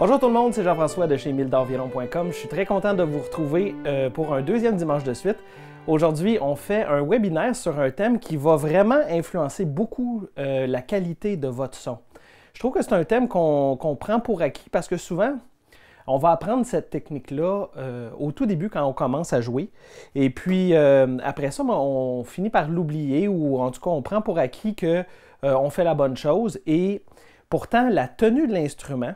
Bonjour tout le monde, c'est Jean-François de chez Mildorviolon.com. Je suis très content de vous retrouver euh, pour un deuxième dimanche de suite. Aujourd'hui, on fait un webinaire sur un thème qui va vraiment influencer beaucoup euh, la qualité de votre son. Je trouve que c'est un thème qu'on prend pour acquis parce que souvent, on va apprendre cette technique-là euh, au tout début quand on commence à jouer. Et puis après ça, ben, on finit par l'oublier ou en tout cas on prend pour acquis que on fait la bonne chose. Et pourtant, la tenue de l'instrument,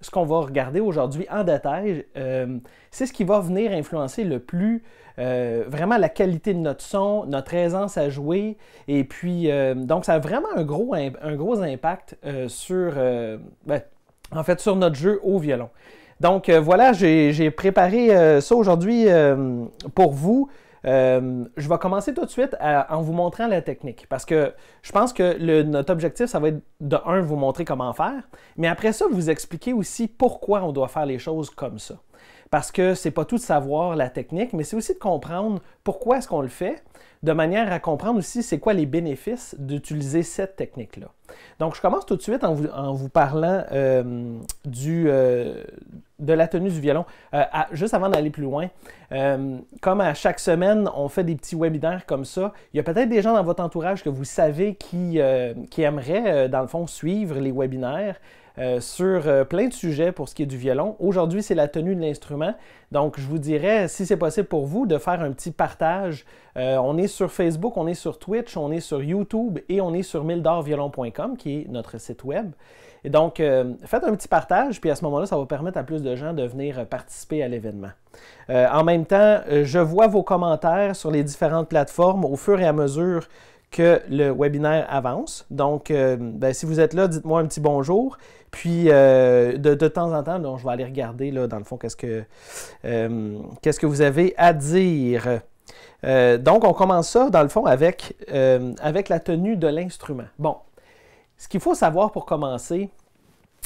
ce qu'on va regarder aujourd'hui en détail, euh, c'est ce qui va venir influencer le plus euh, vraiment la qualité de notre son, notre aisance à jouer. Et puis, euh, donc, ça a vraiment un gros, un gros impact sur, ben, en fait, sur notre jeu au violon. Donc, voilà, j'ai préparé ça aujourd'hui pour vous. Euh, je vais commencer tout de suite euh, en vous montrant la technique parce que je pense que notre objectif, ça va être de un, vous montrer comment faire, mais après ça, vous expliquer aussi pourquoi on doit faire les choses comme ça. Parce que c'est pas tout de savoir la technique, mais c'est aussi de comprendre pourquoi est-ce qu'on le fait, de manière à comprendre aussi c'est quoi les bénéfices d'utiliser cette technique-là. Donc, je commence tout de suite en vous, parlant euh, du, euh, de la tenue du violon. Euh, juste avant d'aller plus loin, comme à chaque semaine, on fait des petits webinaires comme ça, il y a peut-être des gens dans votre entourage que vous savez qui, qui aimeraient, dans le fond, suivre les webinaires. Euh, sur euh, plein de sujets pour ce qui est du violon. Aujourd'hui, c'est la tenue de l'instrument. Donc, je vous dirais, si c'est possible pour vous, de faire un petit partage. Euh, on est sur Facebook, on est sur Twitch, on est sur YouTube et on est sur mildorviolon.com, qui est notre site web. Et donc, faites un petit partage, puis à ce moment-là, ça va permettre à plus de gens de venir participer à l'événement. en même temps, je vois vos commentaires sur les différentes plateformes au fur et à mesure que le webinaire avance. Donc, ben, si vous êtes là, dites-moi un petit bonjour. Puis, euh, de, temps en temps, donc, je vais aller regarder, là, dans le fond, qu'est-ce que, euh, quest que vous avez à dire. Euh, donc, on commence ça, dans le fond, avec, avec la tenue de l'instrument. Bon, ce qu'il faut savoir pour commencer,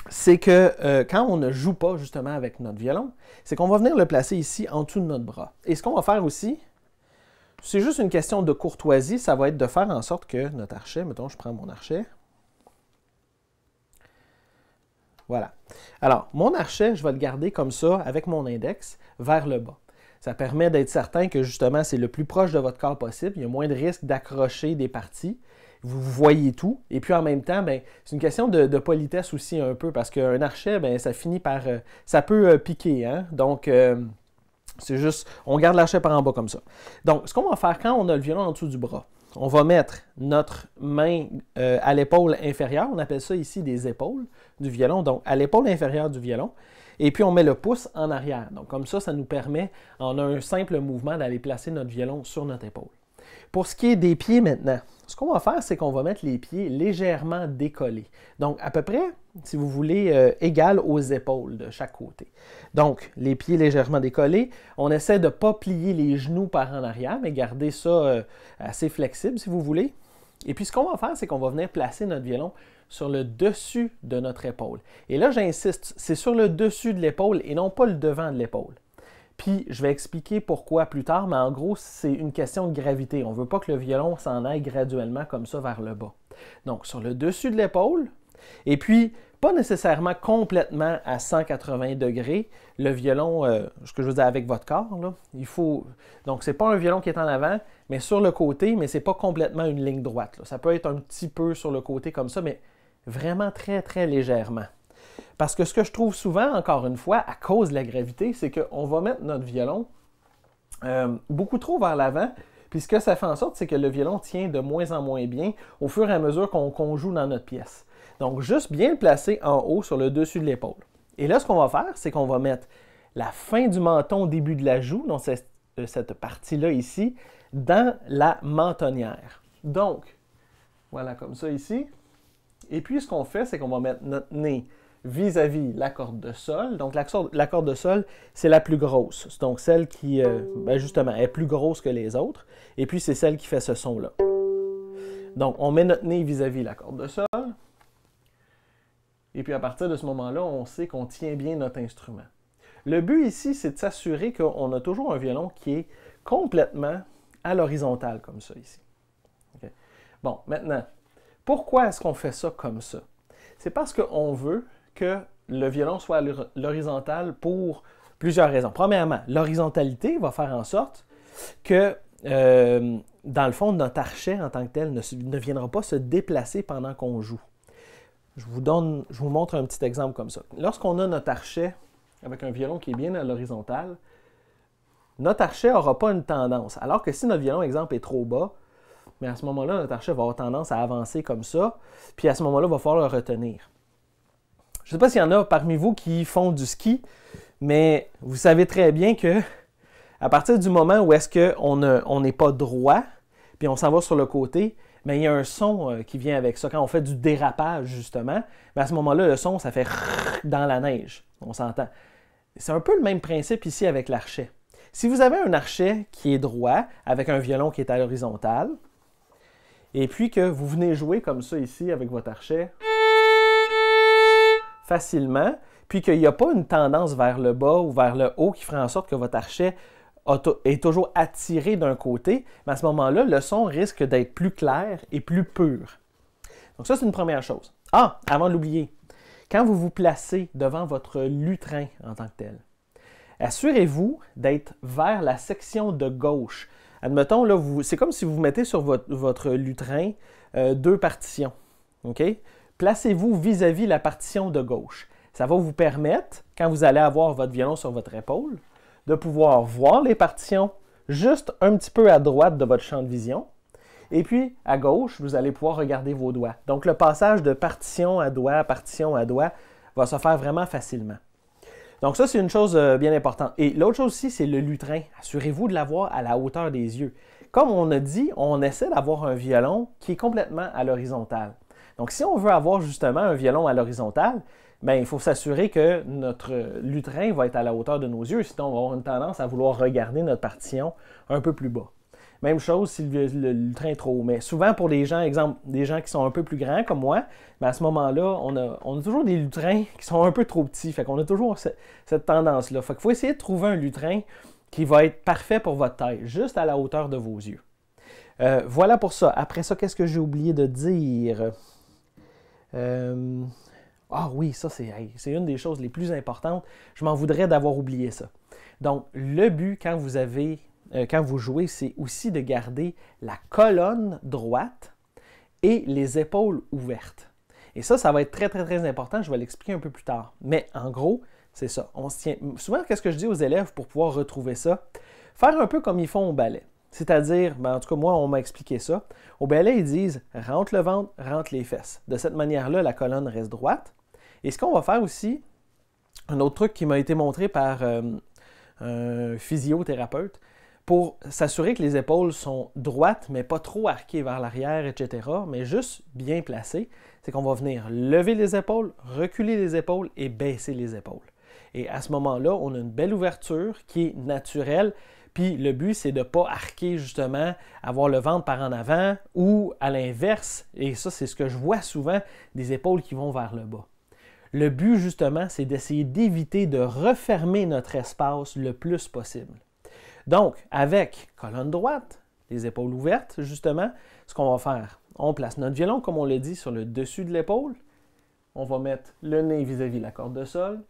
c'est que quand on ne joue pas justement avec notre violon, c'est qu'on va venir le placer ici en dessous de notre bras. Et ce qu'on va faire aussi, c'est juste une question de courtoisie, ça va être de faire en sorte que notre archet, mettons, je prends mon archet, Voilà. Alors, mon archet, je vais le garder comme ça, avec mon index, vers le bas. Ça permet d'être certain que justement, c'est le plus proche de votre corps possible. Il y a moins de risque d'accrocher des parties. Vous voyez tout. Et puis en même temps, ben, c'est une question de, politesse aussi un peu, parce qu'un archet, ben, ça finit par... Euh, ça peut euh, piquer, hein. Donc... Euh, c'est juste, on garde l'archet par en bas comme ça. Donc, ce qu'on va faire quand on a le violon en dessous du bras, on va mettre notre main euh, à l'épaule inférieure, on appelle ça ici des épaules du violon, donc à l'épaule inférieure du violon, et puis on met le pouce en arrière. Donc comme ça, ça nous permet en un simple mouvement d'aller placer notre violon sur notre épaule. Pour ce qui est des pieds maintenant, ce qu'on va faire, c'est qu'on va mettre les pieds légèrement décollés. Donc, à peu près, si vous voulez, euh, égal aux épaules de chaque côté. Donc, les pieds légèrement décollés. On essaie de ne pas plier les genoux par en arrière, mais garder ça euh, assez flexible, si vous voulez. Et puis, ce qu'on va faire, c'est qu'on va venir placer notre violon sur le dessus de notre épaule. Et là, j'insiste, c'est sur le dessus de l'épaule et non pas le devant de l'épaule. Puis je vais expliquer pourquoi plus tard, mais en gros, c'est une question de gravité. On ne veut pas que le violon s'en aille graduellement comme ça vers le bas. Donc sur le dessus de l'épaule, et puis pas nécessairement complètement à 180 degrés, le violon, euh, ce que je veux dire avec votre corps, il faut. Donc ce n'est pas un violon qui est en avant, mais sur le côté, mais ce n'est pas complètement une ligne droite. Ça peut être un petit peu sur le côté comme ça, mais vraiment très très légèrement. Parce que ce que je trouve souvent, encore une fois, à cause de la gravité, c'est qu'on va mettre notre violon euh, beaucoup trop vers l'avant. Puis ce que ça fait en sorte, c'est que le violon tient de moins en moins bien au fur et à mesure qu'on joue dans notre pièce. Donc, juste bien le placer en haut sur le dessus de l'épaule. Et là, ce qu'on va faire, c'est qu'on va mettre la fin du menton au début de la joue, donc cette euh, partie-là ici, dans la mentonnière. Donc, voilà comme ça ici. Et puis, ce qu'on fait, c'est qu'on va mettre notre nez vis-à-vis la corde de sol. Donc, la, corde de sol, c'est la plus grosse. Donc, celle qui, euh, ben, justement, est plus grosse que les autres. Et puis, c'est celle qui fait ce son-là. Donc, on met notre nez vis-à-vis la corde de sol. Et puis, à partir de ce moment-là, on sait qu'on tient bien notre instrument. Le but ici, c'est de s'assurer qu'on a toujours un violon qui est complètement à l'horizontale, comme ça ici. Bon, maintenant, pourquoi est-ce qu'on fait ça comme ça? C'est parce qu'on veut que le violon soit à l'horizontale pour plusieurs raisons. Premièrement, l'horizontalité va faire en sorte que, euh, dans le fond, notre archet en tant que tel ne, ne viendra pas se déplacer pendant qu'on joue. Je vous, donne, je vous montre un petit exemple comme ça. Lorsqu'on a notre archet avec un violon qui est bien à l'horizontale, notre archet n'aura pas une tendance. Alors que si notre violon, exemple, est trop bas, mais à ce moment-là, notre archet va avoir tendance à avancer comme ça, puis à ce moment-là, il va falloir le retenir. Je ne sais pas s'il y en a parmi vous qui font du ski, mais vous savez très bien que à partir du moment où est-ce qu'on n'est pas droit, puis on s'en va sur le côté, mais ben, il y a un son euh, qui vient avec ça. Quand on fait du dérapage, justement, ben, à ce moment-là, le son, ça fait dans la neige. On s'entend. C'est un peu le même principe ici avec l'archet. Si vous avez un archet qui est droit, avec un violon qui est à l'horizontale, et puis que vous venez jouer comme ça ici avec votre archet facilement, puis qu'il n'y a pas une tendance vers le bas ou vers le haut qui ferait en sorte que votre archet est toujours attiré d'un côté, mais à ce moment-là, le son risque d'être plus clair et plus pur. Donc ça, c'est une première chose. Ah, avant de l'oublier, quand vous vous placez devant votre lutrin en tant que tel, assurez-vous d'être vers la section de gauche. Admettons, là, c'est comme si vous mettez sur votre, lutrin euh, deux partitions. OK? placez-vous vis-à-vis la partition de gauche. Ça va vous permettre, quand vous allez avoir votre violon sur votre épaule, de pouvoir voir les partitions juste un petit peu à droite de votre champ de vision. Et puis, à gauche, vous allez pouvoir regarder vos doigts. Donc, le passage de partition à doigt, partition à doigt, va se faire vraiment facilement. Donc, ça, c'est une chose euh, bien importante. Et l'autre chose aussi, c'est le lutrin. Assurez-vous de l'avoir à la hauteur des yeux. Comme on a dit, on essaie d'avoir un violon qui est complètement à l'horizontale. Donc, si on veut avoir justement un violon à l'horizontale, Bien, il faut s'assurer que notre lutrin va être à la hauteur de nos yeux, sinon on va avoir une tendance à vouloir regarder notre partition un peu plus bas. Même chose si le, lutrin est trop haut. Mais souvent pour des gens, exemple, des gens qui sont un peu plus grands comme moi, mais ben, à ce moment-là, on a, toujours des lutrins qui sont un peu trop petits. Fait qu'on a toujours cette tendance-là. Fait qu'il faut essayer de trouver un lutrin qui va être parfait pour votre taille, juste à la hauteur de vos yeux. Euh, voilà pour ça. Après ça, qu'est-ce que j'ai oublié de dire? Euh, ah oui, ça c'est une des choses les plus importantes. Je m'en voudrais d'avoir oublié ça. Donc le but quand vous avez euh, quand vous jouez, c'est aussi de garder la colonne droite et les épaules ouvertes. Et ça, ça va être très très très important. Je vais l'expliquer un peu plus tard. Mais en gros, c'est ça. On se tient. Souvent, qu'est-ce que je dis aux élèves pour pouvoir retrouver ça Faire un peu comme ils font au ballet. C'est-à-dire, ben, en tout cas, moi, on m'a expliqué ça. Au balai, ils disent rentre le ventre, rentre les fesses. De cette manière-là, la colonne reste droite. Et ce qu'on va faire aussi, un autre truc qui m'a été montré par euh, un physiothérapeute, pour s'assurer que les épaules sont droites, mais pas trop arquées vers l'arrière, etc., mais juste bien placées, c'est qu'on va venir lever les épaules, reculer les épaules et baisser les épaules. Et à ce moment-là, on a une belle ouverture qui est naturelle puis le but, c'est de ne pas arquer justement, avoir le ventre par en avant ou à l'inverse, et ça, c'est ce que je vois souvent, des épaules qui vont vers le bas. Le but, justement, c'est d'essayer d'éviter de refermer notre espace le plus possible. Donc, avec colonne droite, les épaules ouvertes, justement, ce qu'on va faire, on place notre violon, comme on l'a dit, sur le dessus de l'épaule. On va mettre le nez vis-à-vis de la corde de sol.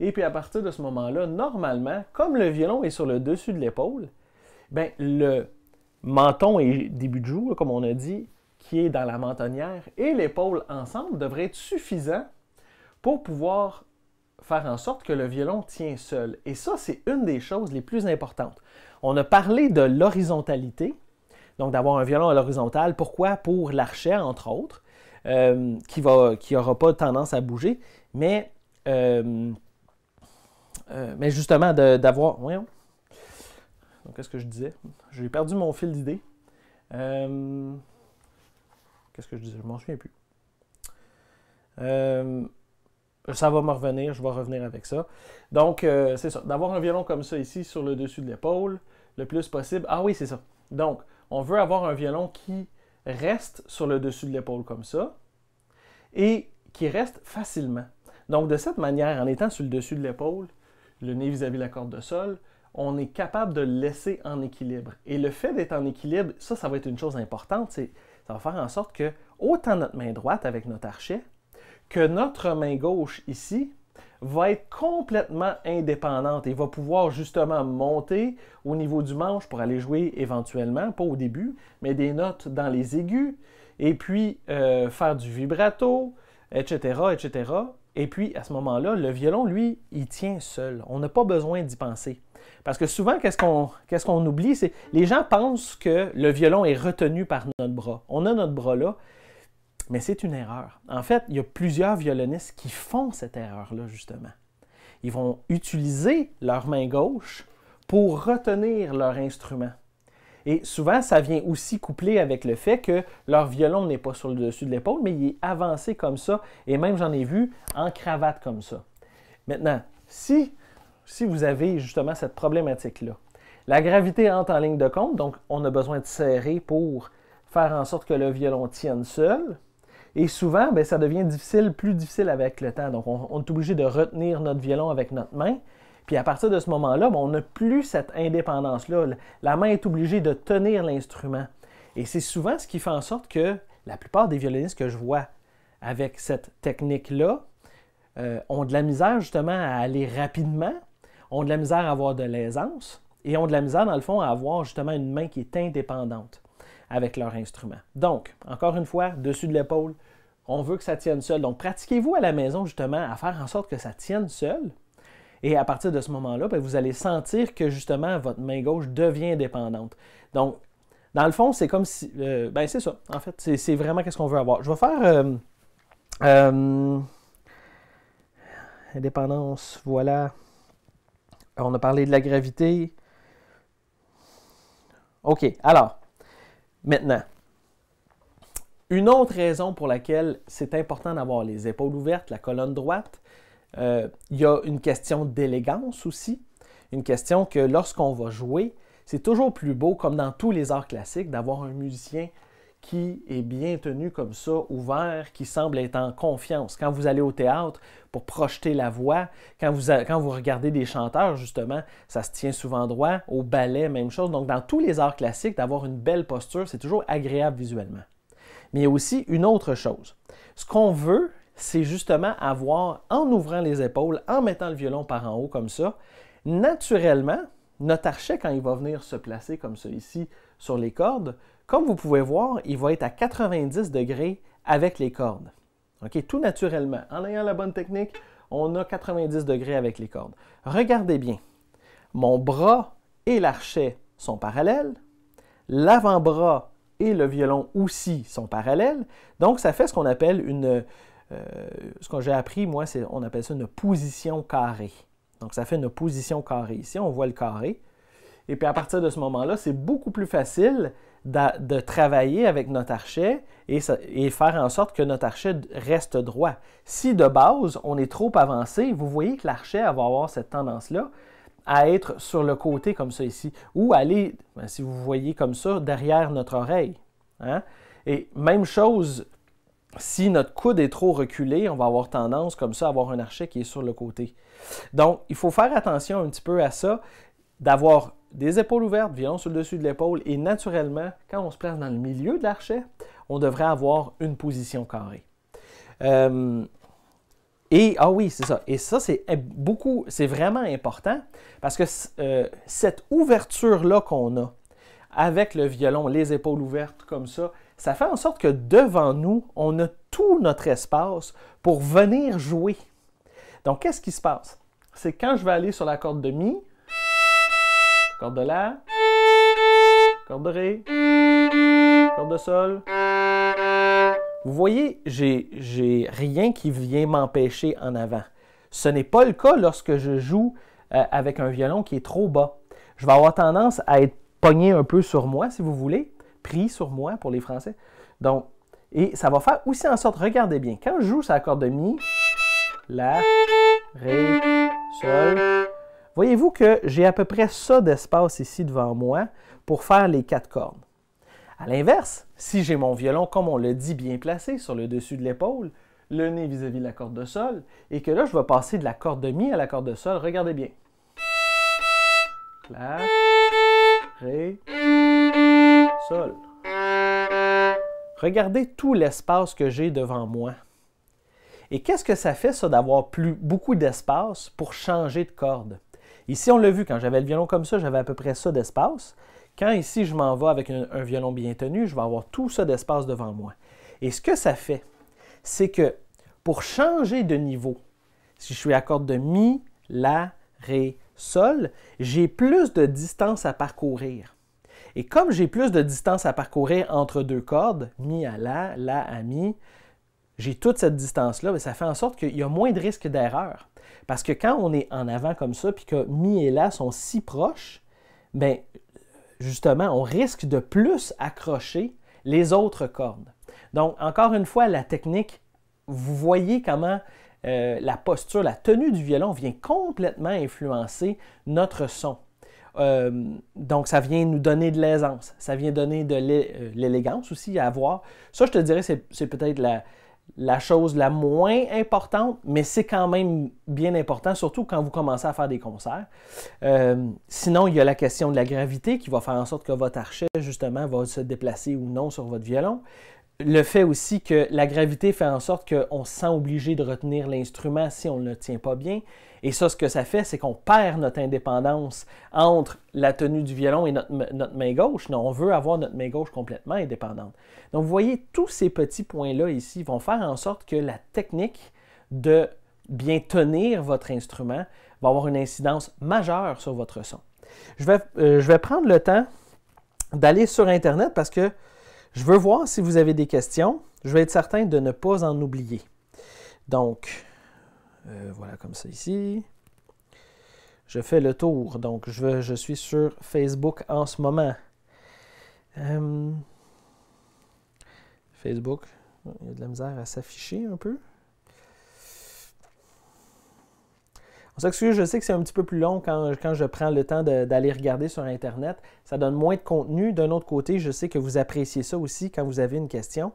Et puis à partir de ce moment-là, normalement, comme le violon est sur le dessus de l'épaule, ben le menton et début de joue, comme on a dit, qui est dans la mentonnière et l'épaule ensemble devraient être suffisants pour pouvoir faire en sorte que le violon tient seul. Et ça, c'est une des choses les plus importantes. On a parlé de l'horizontalité, donc d'avoir un violon à l'horizontale. Pourquoi Pour l'archet, entre autres, euh, qui n'aura qui pas tendance à bouger, mais euh, euh, mais justement, d'avoir. Voyons. Donc, qu'est-ce que je disais J'ai perdu mon fil d'idée. Euh, qu'est-ce que je disais Je m'en souviens plus. Euh, ça va me revenir, je vais revenir avec ça. Donc, c'est ça. D'avoir un violon comme ça ici sur le dessus de l'épaule, le plus possible. Ah oui, c'est ça. Donc, on veut avoir un violon qui reste sur le dessus de l'épaule comme ça et qui reste facilement. Donc, de cette manière, en étant sur le dessus de l'épaule, le nez vis-à-vis la corde de sol, on est capable de le laisser en équilibre. Et le fait d'être en équilibre, ça, ça va être une chose importante. Ça va faire en sorte que autant notre main droite avec notre archet que notre main gauche ici va être complètement indépendante et va pouvoir justement monter au niveau du manche pour aller jouer éventuellement, pas au début, mais des notes dans les aigus et puis euh, faire du vibrato, etc., etc. Et puis, à ce moment-là, le violon, lui, il tient seul. On n'a pas besoin d'y penser. Parce que souvent, qu'est-ce qu'on oublie? C'est les gens pensent que le violon est retenu par notre bras. On a notre bras là, mais c'est une erreur. En fait, il y a plusieurs violonistes qui font cette erreur-là, justement. Ils vont utiliser leur main gauche pour retenir leur instrument. Et souvent, ça vient aussi couplé avec le fait que leur violon n'est pas sur le dessus de l'épaule, mais il est avancé comme ça. Et même, j'en ai vu en cravate comme ça. Maintenant, si, si vous avez justement cette problématique-là, la gravité entre en ligne de compte, donc on a besoin de serrer pour faire en sorte que le violon tienne seul. Et souvent, ben, ça devient difficile, plus difficile avec le temps. Donc, on est obligé de retenir notre violon avec notre main. Puis à partir de ce moment-là, ben, on n'a plus cette indépendance-là. La main est obligée de tenir l'instrument. Et c'est souvent ce qui fait en sorte que la plupart des violonistes que je vois avec cette technique-là euh, ont de la misère justement à aller rapidement, ont de la misère à avoir de l'aisance et ont de la misère dans le fond à avoir justement une main qui est indépendante avec leur instrument. Donc, encore une fois, dessus de l'épaule, on veut que ça tienne seul. Donc, pratiquez-vous à la maison justement à faire en sorte que ça tienne seul et à partir de ce moment-là, ben, vous allez sentir que justement votre main gauche devient dépendante. Donc, dans le fond, c'est comme si. Euh, ben, c'est ça, en fait. C'est vraiment qu'est-ce qu'on veut avoir. Je vais faire. Euh, euh, indépendance, voilà. On a parlé de la gravité. OK, alors, maintenant, une autre raison pour laquelle c'est important d'avoir les épaules ouvertes, la colonne droite, euh, il y a une question d'élégance aussi, une question que lorsqu'on va jouer, c'est toujours plus beau, comme dans tous les arts classiques, d'avoir un musicien qui est bien tenu comme ça, ouvert, qui semble être en confiance. Quand vous allez au théâtre pour projeter la voix, quand vous, quand vous regardez des chanteurs, justement, ça se tient souvent droit. Au ballet, même chose. Donc, dans tous les arts classiques, d'avoir une belle posture, c'est toujours agréable visuellement. Mais il y a aussi une autre chose. Ce qu'on veut c'est justement avoir, en ouvrant les épaules, en mettant le violon par en haut comme ça, naturellement, notre archet, quand il va venir se placer comme ça ici sur les cordes, comme vous pouvez voir, il va être à 90 degrés avec les cordes. Tout naturellement. En ayant la bonne technique, on a 90 degrés avec les cordes. Regardez bien. Mon bras et l'archet sont parallèles. L'avant-bras et le violon aussi sont parallèles. Donc, ça fait ce qu'on appelle une, euh, ce que j'ai appris, moi, c'est on appelle ça une position carrée. Donc, ça fait une position carrée. Ici, on voit le carré. Et puis, à partir de ce moment-là, c'est beaucoup plus facile de, travailler avec notre archet et, faire en sorte que notre archet reste droit. Si de base, on est trop avancé, vous voyez que l'archet va avoir cette tendance-là à être sur le côté comme ça ici, ou aller, ben, si vous voyez comme ça, derrière notre oreille. Hein. Et même chose si notre coude est trop reculé, on va avoir tendance comme ça à avoir un archet qui est sur le côté. Donc, il faut faire attention un petit peu à ça, d'avoir des épaules ouvertes, violon sur le dessus de l'épaule, et naturellement, quand on se place dans le milieu de l'archet, on devrait avoir une position carrée. Euh, et, ah oui, c'est ça. Et ça, c'est beaucoup, c'est vraiment important parce que euh, cette ouverture-là qu'on a avec le violon, les épaules ouvertes comme ça, ça fait en sorte que devant nous, on a tout notre espace pour venir jouer. Donc, qu'est-ce qui se passe? C'est quand je vais aller sur la corde de Mi, corde de La, corde de Ré, corde de Sol. Vous voyez, j'ai rien qui vient m'empêcher en avant. Ce n'est pas le cas lorsque je joue euh, avec un violon qui est trop bas. Je vais avoir tendance à être pogné un peu sur moi, si vous voulez, pris sur moi pour les Français. Donc, et ça va faire aussi en sorte, regardez bien, quand je joue sur la corde de mi, la, ré, sol, voyez-vous que j'ai à peu près ça d'espace ici devant moi pour faire les quatre cordes. À l'inverse, si j'ai mon violon, comme on le dit, bien placé sur le dessus de l'épaule, le nez vis-à-vis de la corde de sol, et que là, je vais passer de la corde de mi à la corde de sol, regardez bien. La, ré, sol. Regardez tout l'espace que j'ai devant moi. Et qu'est-ce que ça fait, ça, d'avoir plus, beaucoup d'espace pour changer de corde? Ici, on l'a vu, quand j'avais le violon comme ça, j'avais à peu près ça d'espace. Quand ici, je m'en vais avec un, un, violon bien tenu, je vais avoir tout ça d'espace devant moi. Et ce que ça fait, c'est que pour changer de niveau, si je suis à corde de mi, la, ré, sol, j'ai plus de distance à parcourir. Et comme j'ai plus de distance à parcourir entre deux cordes, mi à la, la à mi, j'ai toute cette distance-là, mais ben, ça fait en sorte qu'il y a moins de risque d'erreur. Parce que quand on est en avant comme ça, puis que mi et la sont si proches, ben justement, on risque de plus accrocher les autres cordes. Donc, encore une fois, la technique, vous voyez comment euh, la posture, la tenue du violon vient complètement influencer notre son. Euh, donc, ça vient nous donner de l'aisance. Ça vient donner de euh, l'élégance aussi à avoir. Ça, je te dirais, c'est peut-être la, chose la moins importante, mais c'est quand même bien important, surtout quand vous commencez à faire des concerts. Euh, sinon, il y a la question de la gravité qui va faire en sorte que votre archet, justement, va se déplacer ou non sur votre violon le fait aussi que la gravité fait en sorte qu'on se sent obligé de retenir l'instrument si on ne le tient pas bien. Et ça, ce que ça fait, c'est qu'on perd notre indépendance entre la tenue du violon et notre, main gauche. Non, on veut avoir notre main gauche complètement indépendante. Donc, vous voyez, tous ces petits points-là ici vont faire en sorte que la technique de bien tenir votre instrument va avoir une incidence majeure sur votre son. je vais euh, prendre le temps d'aller sur Internet parce que je veux voir si vous avez des questions. Je vais être certain de ne pas en oublier. Donc, euh, voilà comme ça ici. Je fais le tour. Donc, je, suis sur Facebook en ce moment. Euh, Facebook, il y a de la misère à s'afficher un peu. je sais que c'est un petit peu plus long quand, quand je prends le temps d'aller regarder sur Internet. Ça donne moins de contenu. D'un autre côté, je sais que vous appréciez ça aussi quand vous avez une question.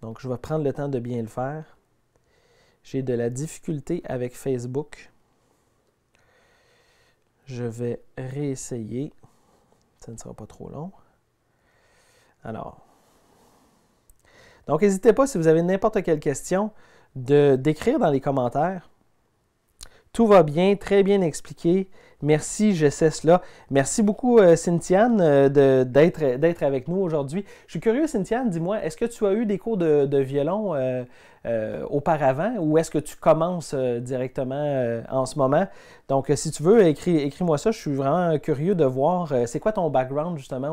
Donc, je vais prendre le temps de bien le faire. J'ai de la difficulté avec Facebook. Je vais réessayer. Ça ne sera pas trop long. Alors. Donc, n'hésitez pas, si vous avez n'importe quelle question, de d'écrire dans les commentaires. Tout va bien, très bien expliqué. Merci, je sais cela. Merci beaucoup, euh, Cynthiane, euh, d'être avec nous aujourd'hui. Je suis curieux, Cynthiane, dis-moi, est-ce que tu as eu des cours de, violon euh, auparavant ou est-ce que tu commences directement en ce moment? Donc, si tu veux, écris, moi ça. Je suis vraiment curieux de voir c'est quoi ton background justement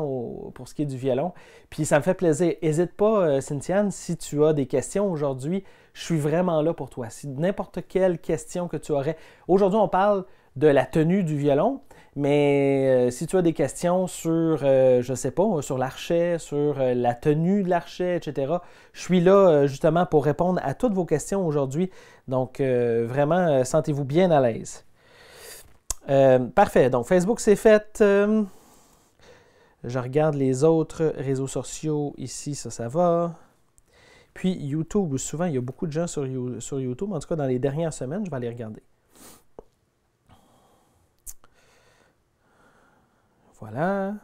pour ce qui est du violon. Puis ça me fait plaisir. N'hésite pas, Cynthiane, si tu as des questions aujourd'hui, je suis vraiment là pour toi. Si n'importe quelle question que tu aurais. Aujourd'hui, on parle de la tenue du violon. Mais euh, si tu as des questions sur, je euh, je sais pas, sur l'archet, sur euh, la tenue de l'archet, etc., je suis là justement pour répondre à toutes vos questions aujourd'hui. Donc, vraiment, sentez-vous bien à l'aise. parfait. Donc, Facebook, c'est fait. je regarde les autres réseaux sociaux ici, ça, ça va. Puis YouTube, souvent, il y a beaucoup de gens sur, sur YouTube. En tout cas, dans les dernières semaines, je vais aller regarder. Voilà.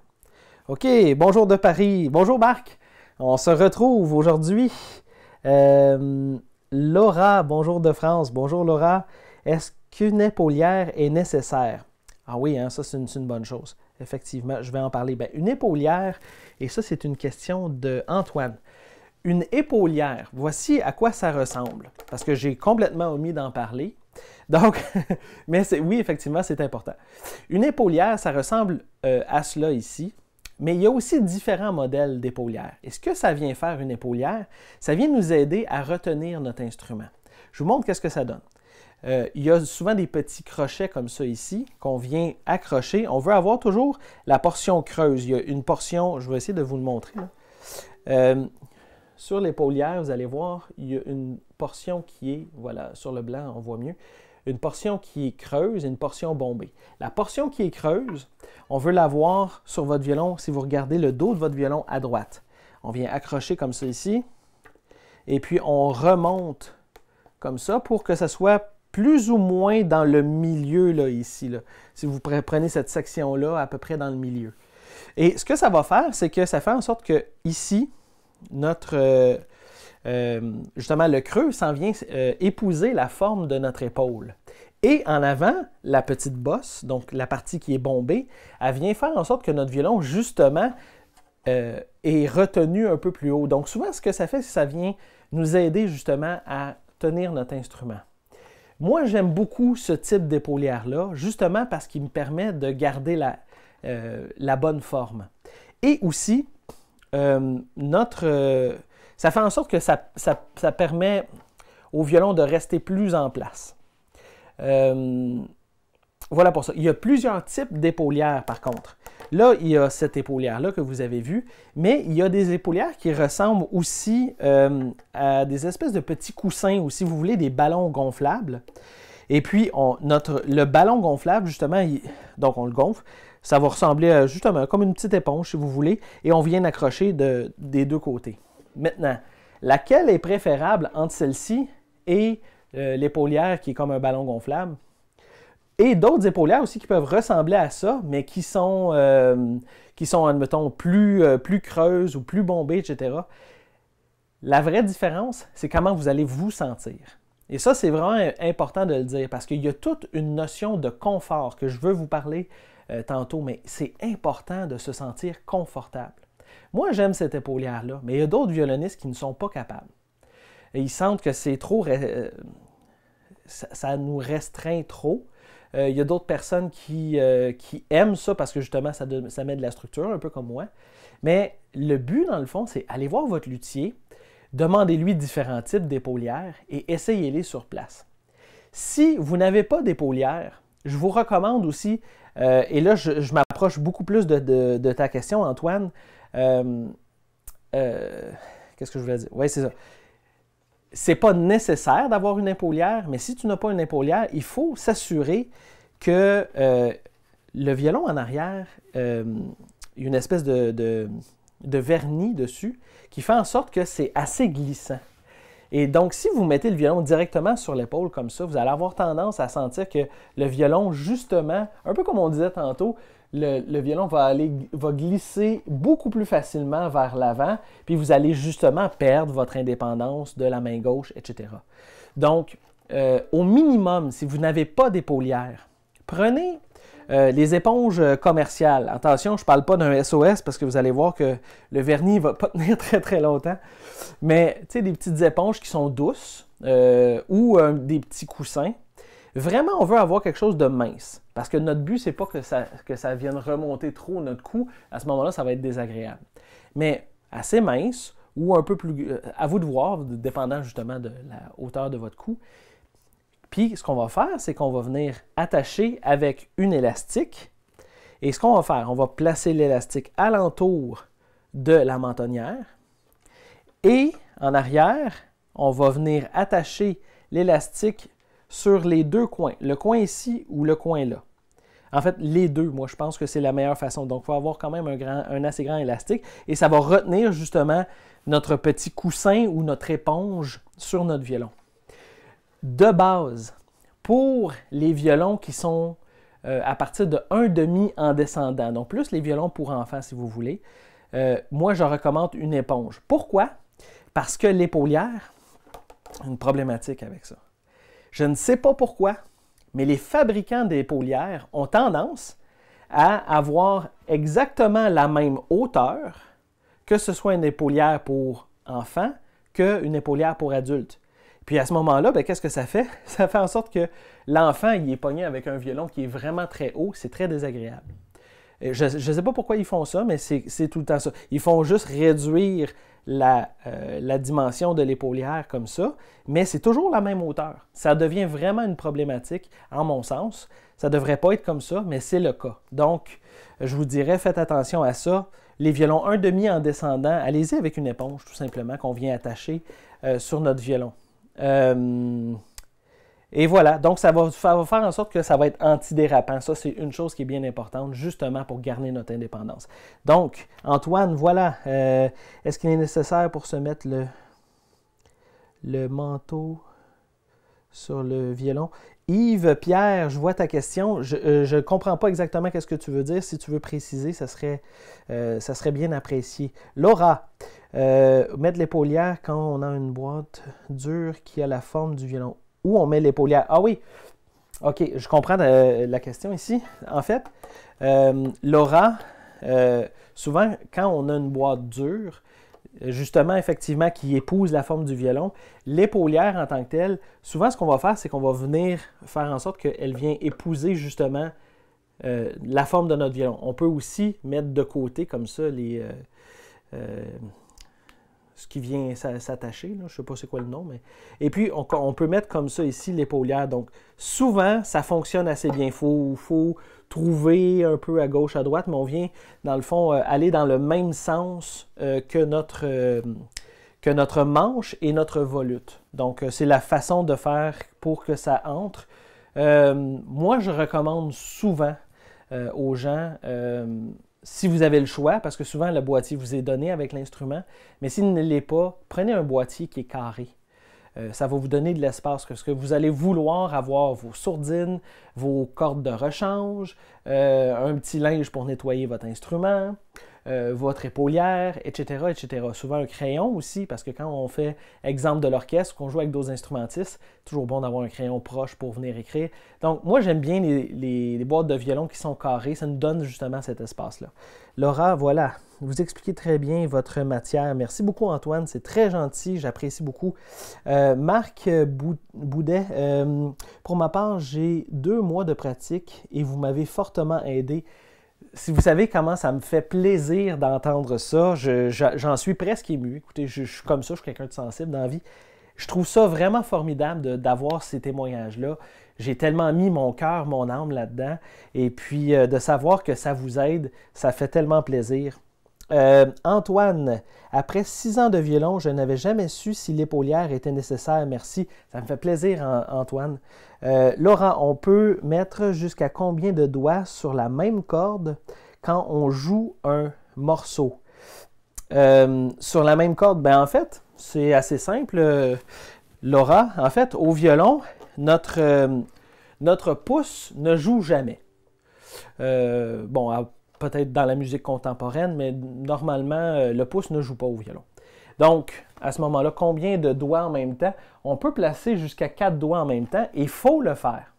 OK, bonjour de Paris. Bonjour Marc. On se retrouve aujourd'hui. Euh, Laura, bonjour de France. Bonjour Laura. Est-ce qu'une épaulière est nécessaire? Ah oui, hein, ça c'est une, bonne chose. Effectivement, je vais en parler. Ben, une épaulière, et ça c'est une question de Antoine. Une épaulière, voici à quoi ça ressemble. Parce que j'ai complètement omis d'en parler. Donc, mais oui, effectivement, c'est important. Une épaulière, ça ressemble euh, à cela ici, mais il y a aussi différents modèles d'épaulières. Et ce que ça vient faire, une épaulière, ça vient nous aider à retenir notre instrument. Je vous montre qu'est-ce que ça donne. Euh, il y a souvent des petits crochets comme ça ici qu'on vient accrocher. On veut avoir toujours la portion creuse. Il y a une portion, je vais essayer de vous le montrer. Euh, sur l'épaulière, vous allez voir, il y a une portion qui est, voilà, sur le blanc, on voit mieux, une portion qui est creuse et une portion bombée. La portion qui est creuse, on veut la voir sur votre violon si vous regardez le dos de votre violon à droite. On vient accrocher comme ça ici, et puis on remonte comme ça pour que ça soit plus ou moins dans le milieu, là, ici. Là. Si vous prenez cette section-là, à peu près dans le milieu. Et ce que ça va faire, c'est que ça fait en sorte que ici, notre, euh, euh, justement, le creux s'en vient euh, épouser la forme de notre épaule. Et en avant, la petite bosse, donc la partie qui est bombée, elle vient faire en sorte que notre violon, justement, est retenu un peu plus haut. Donc souvent, ce que ça fait, c'est que ça vient nous aider justement à tenir notre instrument. Moi, j'aime beaucoup ce type d'épaulière-là, justement parce qu'il me permet de garder la bonne forme. Et aussi, euh, notre, euh, ça fait en sorte que ça, ça, permet au violon de rester plus en place. Euh, voilà pour ça. Il y a plusieurs types d'épaulières, par contre. Là, il y a cette épaulière-là que vous avez vue, mais il y a des épaulières qui ressemblent aussi à des espèces de petits coussins ou, si vous voulez, des ballons gonflables. Et puis, notre, le ballon gonflable, justement, il, donc, on le gonfle. Ça va ressembler justement comme une petite éponge, si vous voulez, et on vient accrocher des deux côtés. Maintenant, laquelle est préférable entre celle-ci et euh, l'épaulière qui est comme un ballon gonflable? Et d'autres épaulières aussi qui peuvent ressembler à ça, mais qui sont, euh, qui admettons, euh, plus creuses ou plus bombées, etc. La vraie différence, c'est comment vous allez vous sentir. Et ça, c'est vraiment important de le dire parce qu'il y a toute une notion de confort que je veux vous parler euh, tantôt, mais c'est important de se sentir confortable. Moi, j'aime cette épaulière-là, mais il y a d'autres violonistes qui ne sont pas capables. ils sentent que c'est trop. Euh, ça, nous restreint trop. Euh, il y a d'autres personnes qui, qui, aiment ça parce que justement, ça, ça met de la structure, un peu comme moi. Mais le but, dans le fond, c'est aller voir votre luthier, Demandez-lui différents types d'épaulières et essayez-les sur place. Si vous n'avez pas d'épaulière, je vous recommande aussi, euh, et là je, m'approche beaucoup plus de, ta question, Antoine. Euh, euh, qu'est-ce que je voulais dire? Oui, c'est ça. C'est pas nécessaire d'avoir une épaulière, mais si tu n'as pas une épaulière, il faut s'assurer que le violon en arrière, une espèce de de vernis dessus qui fait en sorte que c'est assez glissant. Et donc, si vous mettez le violon directement sur l'épaule comme ça, vous allez avoir tendance à sentir que le violon, justement, un peu comme on disait tantôt, le, violon va, aller, va glisser beaucoup plus facilement vers l'avant, puis vous allez justement perdre votre indépendance de la main gauche, etc. Donc, euh, au minimum, si vous n'avez pas d'épaulière, prenez euh, les éponges euh, commerciales. Attention, je ne parle pas d'un SOS parce que vous allez voir que le vernis ne va pas tenir très très longtemps. Mais tu sais, des petites éponges qui sont douces euh, ou des petits coussins. Vraiment, on veut avoir quelque chose de mince parce que notre but, c'est pas que ça, que ça vienne remonter trop notre cou. À ce moment-là, ça va être désagréable. Mais assez mince ou un peu plus. à vous de voir, dépendant justement de la hauteur de votre cou. Puis ce qu'on va faire, c'est qu'on va venir attacher avec une élastique. Et ce qu'on va faire, on va placer l'élastique alentour de la mentonnière. Et en arrière, on va venir attacher l'élastique sur les deux coins, le coin ici ou le coin là. En fait, les deux, moi, je pense que c'est la meilleure façon. Donc, il faut avoir quand même un, un, assez grand élastique et ça va retenir justement notre petit coussin ou notre éponge sur notre violon de base pour les violons qui sont euh, à partir de 1,5 en descendant, donc plus les violons pour enfants si vous voulez, euh, moi je recommande une éponge. Pourquoi? Parce que l'épaulière, une problématique avec ça. Je ne sais pas pourquoi, mais les fabricants d'épaulières ont tendance à avoir exactement la même hauteur, que ce soit une épaulière pour enfants qu'une épaulière pour adultes. Puis à ce moment-là, ben, qu'est-ce que ça fait? Ça fait en sorte que l'enfant, il est pogné avec un violon qui est vraiment très haut, c'est très désagréable. Euh, je ne sais pas pourquoi ils font ça, mais c'est tout le temps ça. Ils font juste réduire euh, la, dimension de l'épaulière comme ça, mais c'est toujours la même hauteur. Ça devient vraiment une problématique, en mon sens. Ça ne devrait pas être comme ça, mais c'est le cas. Donc, je vous dirais, faites attention à ça. Les violons 1,5 en descendant, allez-y avec une éponge, tout simplement, qu'on vient attacher euh, sur notre violon. Euh, et voilà, donc ça va, faire en sorte que ça va être antidérapant. Ça, c'est une chose qui est bien importante, justement pour garder notre indépendance. Donc, Antoine, voilà. Euh, est-ce qu'il est nécessaire pour se mettre le, le manteau sur le violon? Yves, Pierre, je vois ta question. Je ne euh, comprends pas exactement quest ce que tu veux dire. Si tu veux préciser, ça serait, ça serait bien apprécié. Laura, euh, mettre l'épaulière quand on a une boîte dure qui a la forme du violon. Où on met l'épaulière Ah oui, ok, je comprends euh, la question ici. En fait, euh, Laura, euh, souvent quand on a une boîte dure, justement, effectivement, qui épouse la forme du violon, l'épaulière en tant que telle, souvent ce qu'on va faire, c'est qu'on va venir faire en sorte qu'elle vient épouser justement la forme de notre violon. On peut aussi mettre de côté comme ça les ce qui vient s'attacher. Je ne sais pas c'est quoi le nom. mais Et puis, on, peut mettre comme ça ici l'épaulière. Donc, souvent, ça fonctionne assez bien. Il faut, trouver un peu à gauche, à droite, mais on vient, dans le fond, euh, aller dans le même sens euh, que, notre, euh, que notre manche et notre volute. Donc, c'est la façon de faire pour que ça entre. moi, je recommande souvent aux gens si vous avez le choix, parce que souvent le boîtier vous est donné avec l'instrument, mais s'il ne l'est pas, prenez un boîtier qui est carré. Euh, ça va vous donner de l'espace, parce que vous allez vouloir avoir vos sourdines, vos cordes de rechange, euh, un petit linge pour nettoyer votre instrument, euh, votre épaulière, etc., etc. Souvent un crayon aussi, parce que quand on fait exemple de l'orchestre, qu'on joue avec d'autres instrumentistes, toujours bon d'avoir un crayon proche pour venir écrire. Donc moi j'aime bien les, boîtes de violon qui sont carrées, ça nous donne justement cet espace-là. Laura, voilà, vous expliquez très bien votre matière. Merci beaucoup Antoine, c'est très gentil, j'apprécie beaucoup. Euh, Marc Boudet, euh, pour ma part, j'ai deux mois de pratique et vous m'avez fortement aidé si vous savez comment ça me fait plaisir d'entendre ça, j'en suis presque ému. Écoutez, je, suis comme ça, je suis quelqu'un de sensible dans la vie. Je trouve ça vraiment formidable d'avoir ces témoignages-là. J'ai tellement mis mon cœur, mon âme là-dedans. Et puis, euh, de savoir que ça vous aide, ça fait tellement plaisir. Euh, Antoine, après six ans de violon, je n'avais jamais su si l'épaulière était nécessaire. Merci. Ça me fait plaisir, Antoine. Euh, Laura, on peut mettre jusqu'à combien de doigts sur la même corde quand on joue un morceau? Euh, sur la même corde, ben en fait, c'est assez simple. Laura, en fait, au violon, notre, notre pouce ne joue jamais. bon, à peut-être dans la musique contemporaine, mais normalement, euh, le pouce ne joue pas au violon. Donc, à ce moment-là, combien de doigts en même temps On peut placer jusqu'à quatre doigts en même temps et il faut le faire.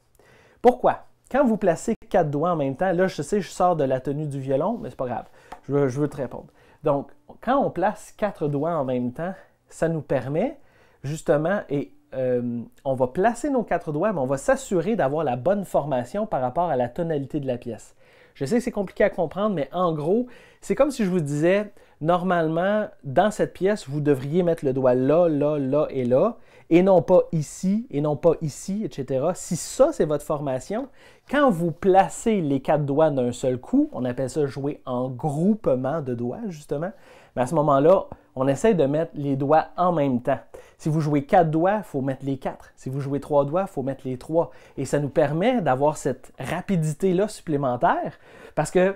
Pourquoi Quand vous placez quatre doigts en même temps, là, je sais, je sors de la tenue du violon, mais c'est pas grave. Je veux, te répondre. Donc, quand on place quatre doigts en même temps, ça nous permet justement, et euh, on va placer nos quatre doigts, mais on va s'assurer d'avoir la bonne formation par rapport à la tonalité de la pièce. Je sais que c'est compliqué à comprendre, mais en gros, c'est comme si je vous disais, normalement, dans cette pièce, vous devriez mettre le doigt là, là, là et là, et non pas ici, et non pas ici, etc. Si ça, c'est votre formation, quand vous placez les quatre doigts d'un seul coup, on appelle ça jouer en groupement de doigts, justement, mais à ce moment-là, on essaie de mettre les doigts en même temps. Si vous jouez quatre doigts, il faut mettre les quatre. Si vous jouez trois doigts, il faut mettre les trois. Et ça nous permet d'avoir cette rapidité-là supplémentaire parce que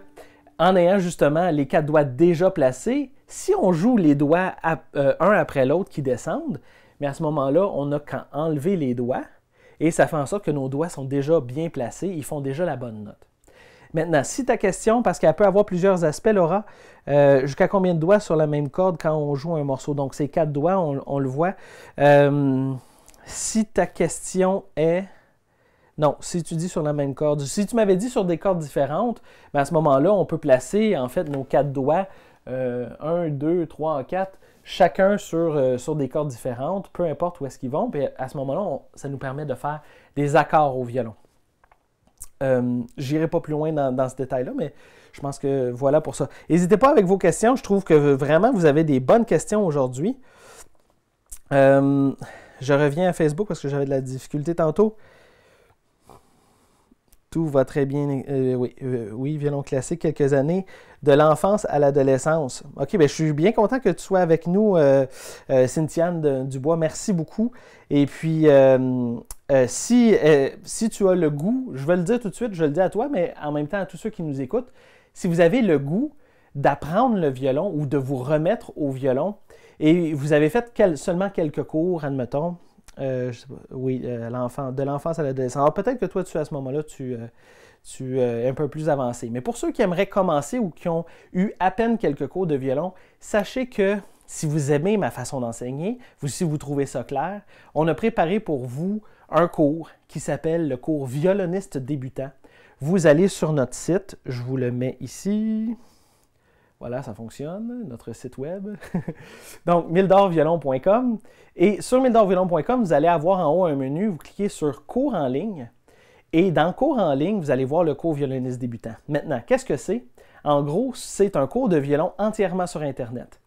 en ayant justement les quatre doigts déjà placés, si on joue les doigts euh, un après l'autre qui descendent, mais à ce moment-là, on n'a qu'à enlever les doigts et ça fait en sorte que nos doigts sont déjà bien placés, ils font déjà la bonne note. Maintenant, si ta question, parce qu'elle peut avoir plusieurs aspects, Laura, euh, jusqu'à combien de doigts sur la même corde quand on joue un morceau? Donc, c'est quatre doigts, on, le voit. Euh, si ta question est... Non, si tu dis sur la même corde. Si tu m'avais dit sur des cordes différentes, ben à ce moment-là, on peut placer en fait nos quatre doigts, euh, un, deux, trois, quatre, chacun sur, sur des cordes différentes, peu importe où est-ce qu'ils vont. à ce moment-là, ça nous permet de faire des accords au violon. Euh, j'irai pas plus loin dans, ce détail-là, mais je pense que voilà pour ça. N'hésitez pas avec vos questions. Je trouve que vraiment, vous avez des bonnes questions aujourd'hui. Euh, je reviens à Facebook parce que j'avais de la difficulté tantôt. Tout va très bien. Euh, euh, oui, violon classique, quelques années de l'enfance à l'adolescence. OK, ben, je suis bien content que tu sois avec nous, euh, euh Cynthiane Dubois. Merci beaucoup. Et puis, si, si tu as le goût, je vais le dire tout de suite, je le dis à toi, mais en même temps à tous ceux qui nous écoutent, si vous avez le goût d'apprendre le violon ou de vous remettre au violon, et vous avez fait seulement quelques cours, admettons, euh, oui, euh, de l'enfance à l'adolescence. Alors peut-être que toi, tu à ce moment-là, tu, euh, tu es un peu plus avancé. Mais pour ceux qui aimeraient commencer ou qui ont eu à peine quelques cours de violon, sachez que si vous aimez ma façon d'enseigner, vous, si vous trouvez ça clair, on a préparé pour vous un cours qui s'appelle le cours violoniste débutant. Vous allez sur notre site, je vous le mets ici. Voilà, ça fonctionne, notre site web. Donc, mildorviolon.com. Et sur mildorviolon.com, vous allez avoir en haut un menu. Vous cliquez sur Cours en ligne. Et dans Cours en ligne, vous allez voir le cours violoniste débutant. Maintenant, qu'est-ce que c'est? En gros, c'est un cours de violon entièrement sur Internet.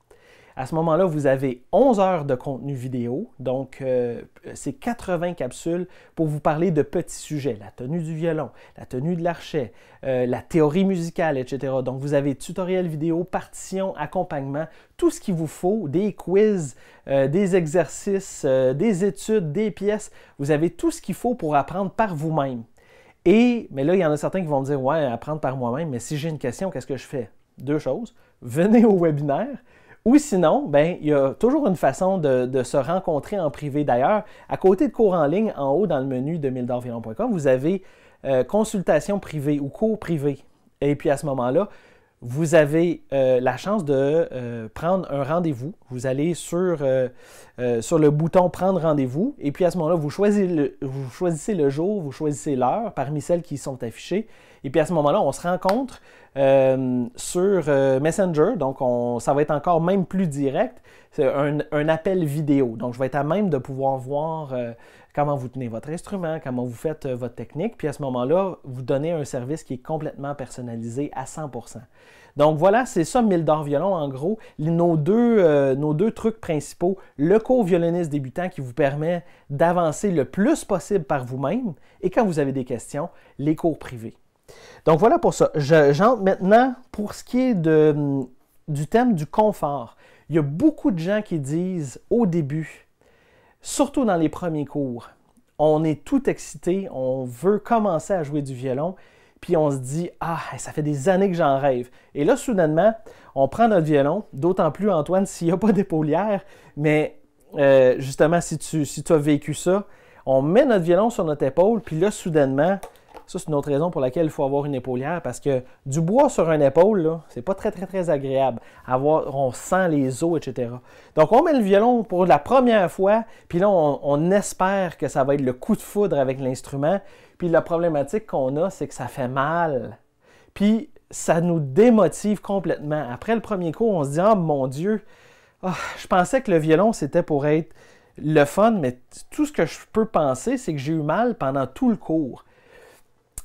À ce moment-là, vous avez 11 heures de contenu vidéo, donc euh, c'est 80 capsules pour vous parler de petits sujets, la tenue du violon, la tenue de l'archet, euh, la théorie musicale, etc. Donc vous avez tutoriel vidéo, partition, accompagnement, tout ce qu'il vous faut, des quiz, euh, des exercices, des études, des pièces, vous avez tout ce qu'il faut pour apprendre par vous-même. Et, mais là, il y en a certains qui vont me dire, ouais, apprendre par moi-même, mais si j'ai une question, qu'est-ce que je fais? Deux choses. Venez au webinaire, ou sinon, ben, il y a toujours une façon de, se rencontrer en privé. D'ailleurs, à côté de cours en ligne, en haut dans le menu de mildarviron.com, vous avez euh, consultation privée ou cours privé. Et puis à ce moment-là, vous avez euh, la chance de euh, prendre un rendez-vous. Vous allez sur, sur le bouton Prendre rendez-vous. Et puis à ce moment-là, vous, vous choisissez le jour, vous choisissez l'heure parmi celles qui sont affichées. Et puis à ce moment-là, on se rencontre. Euh, sur euh, Messenger. Donc, on, ça va être encore même plus direct. C'est un, appel vidéo. Donc, je vais être à même de pouvoir voir euh, comment vous tenez votre instrument, comment vous faites votre technique. Puis à ce moment-là, vous donnez un service qui est complètement personnalisé à 100 donc voilà, c'est ça Dor Violon en gros, nos deux, nos deux trucs principaux. Le cours violoniste débutant qui vous permet d'avancer le plus possible par vous-même et quand vous avez des questions, les cours privés. Donc voilà pour ça. J'entre maintenant pour ce qui est du thème du confort. Il y a beaucoup de gens qui disent au début, surtout dans les premiers cours, on est tout excité, on veut commencer à jouer du violon, puis on se dit Ah, ça fait des années que j'en rêve. Et là, soudainement, on prend notre violon, d'autant plus, Antoine, s'il n'y a pas d'épaulière, mais euh, justement, si tu, si tu as vécu ça, on met notre violon sur notre épaule, puis là, soudainement, ça, c'est une autre raison pour laquelle il faut avoir une épaulière parce que du bois sur une épaule, c'est pas très, très, très agréable. on sent les os, etc. Donc, on met le violon pour la première fois, puis là, on, espère que ça va être le coup de foudre avec l'instrument. Puis la problématique qu'on a, c'est que ça fait mal. Puis ça nous démotive complètement. Après le premier cours, on se dit Ah mon Dieu, ah, je pensais que le violon c'était pour être le fun, mais tout ce que je peux penser, c'est que j'ai eu mal pendant tout le cours.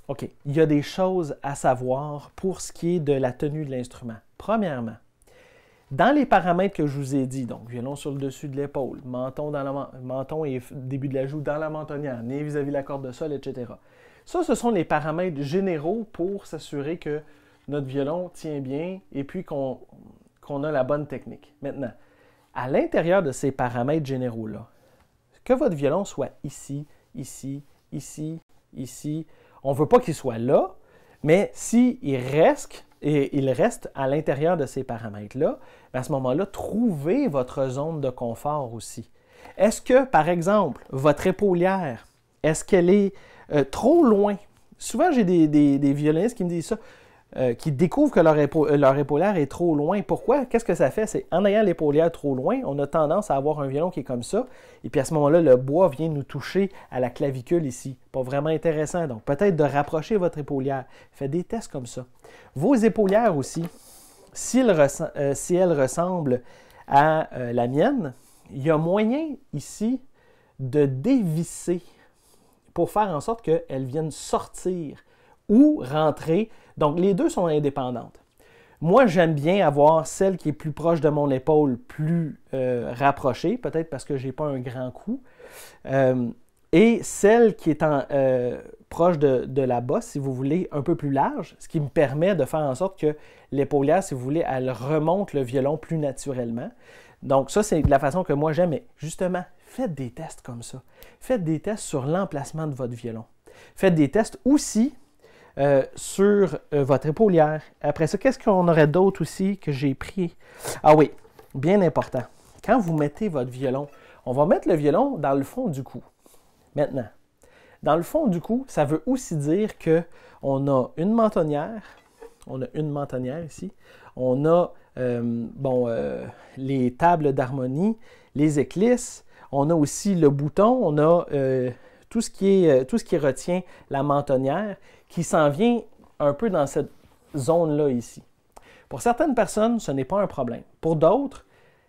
OK, il y a des choses à savoir pour ce qui est de la tenue de l'instrument. Premièrement, dans les paramètres que je vous ai dit, donc violon sur le dessus de l'épaule, menton, dans la, menton et début de la joue dans la mentonnière, nez vis-à-vis de la corde de sol, etc. Ça, ce sont les paramètres généraux pour s'assurer que notre violon tient bien et puis qu'on a la bonne technique. Maintenant, à l'intérieur de ces paramètres généraux-là, que votre violon soit ici, ici, ici, ici, on ne veut pas qu'il soit là, mais s'il reste, et il reste à l'intérieur de ces paramètres-là, ben, à ce moment-là, trouvez votre zone de confort aussi. Est-ce que, par exemple, votre épaulière, est-ce qu'elle est, euh, trop loin? Souvent, j'ai des, des, des, violonistes qui me disent ça. Euh, qui découvrent que euh, leur, épaulière est trop loin. Pourquoi? Qu'est-ce que ça fait? C'est en ayant l'épaulière trop loin, on a tendance à avoir un violon qui est comme ça. Et puis à ce moment-là, le bois vient nous toucher à la clavicule ici. Pas vraiment intéressant. Donc peut-être de rapprocher votre épaulière. Faites des tests comme ça. Vos épaulières aussi, euh, si elles ressemblent à la mienne, il y a moyen ici de dévisser pour faire en sorte qu'elles viennent sortir ou rentrer. Donc, les deux sont indépendantes. Moi, j'aime bien avoir celle qui est plus proche de mon épaule, plus euh, rapprochée, peut-être parce que je n'ai pas un grand coup. Euh, et celle qui est en, euh, proche de, la bosse, si vous voulez, un peu plus large, ce qui me permet de faire en sorte que l'épaulière, si vous voulez, elle remonte le violon plus naturellement. Donc ça, c'est la façon que moi j'aime. justement, faites des tests comme ça. Faites des tests sur l'emplacement de votre violon. Faites des tests aussi euh, sur euh, votre épaulière. Après ça, qu'est-ce qu'on aurait d'autre aussi que j'ai pris? Ah oui, bien important. Quand vous mettez votre violon, on va mettre le violon dans le fond du cou. Maintenant, dans le fond du cou, ça veut aussi dire que on a une mentonnière, on a une mentonnière ici, on a euh, bon, les tables d'harmonie, les éclisses, on a aussi le bouton, on a tout, ce qui est, tout ce qui retient la mentonnière qui s'en vient un peu dans cette zone-là ici. Pour certaines personnes, ce n'est pas un problème. Pour d'autres,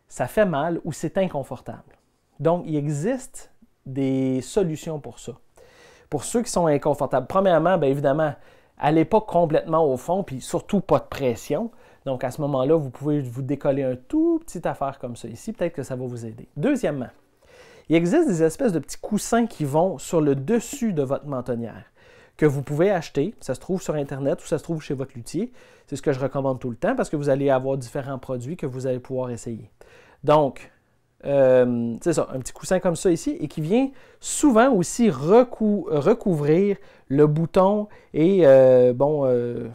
ça fait mal ou c'est inconfortable. Donc, il existe des solutions pour ça. Pour ceux qui sont inconfortables, premièrement, bien évidemment, allez pas complètement au fond, puis surtout pas de pression. Donc, à ce moment-là, vous pouvez vous décoller un tout petit affaire comme ça ici. Peut-être que ça va vous aider. Deuxièmement, il existe des espèces de petits coussins qui vont sur le dessus de votre mentonnière que vous pouvez acheter. Ça se trouve sur Internet ou ça se trouve chez votre luthier. C'est ce que je recommande tout le temps parce que vous allez avoir différents produits que vous allez pouvoir essayer. Donc, euh, c'est ça, un petit coussin comme ça ici et qui vient souvent aussi recouvrir le bouton et euh, bon, euh,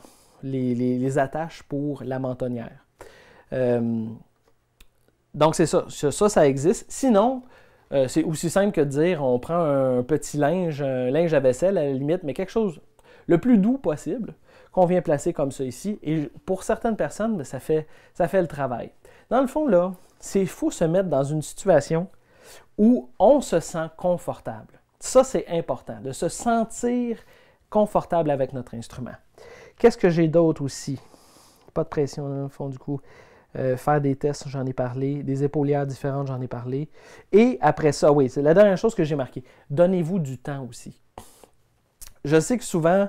les, attaches pour la mentonnière. donc, c'est ça, ça existe. Sinon, euh, c'est aussi simple que de dire on prend un petit linge, un linge à vaisselle à la limite, mais quelque chose le plus doux possible qu'on vient placer comme ça ici. Et pour certaines personnes, ben, ça, fait, ça fait le travail. Dans le fond, là, c'est faut se mettre dans une situation où on se sent confortable. Ça, c'est important, de se sentir confortable avec notre instrument. Qu'est-ce que j'ai d'autre aussi? Pas de pression dans le fond du coup. Euh, faire des tests, j'en ai parlé, des épaulières différentes, j'en ai parlé. Et après ça, oui, c'est la dernière chose que j'ai marquée. Donnez-vous du temps aussi. Je sais que souvent,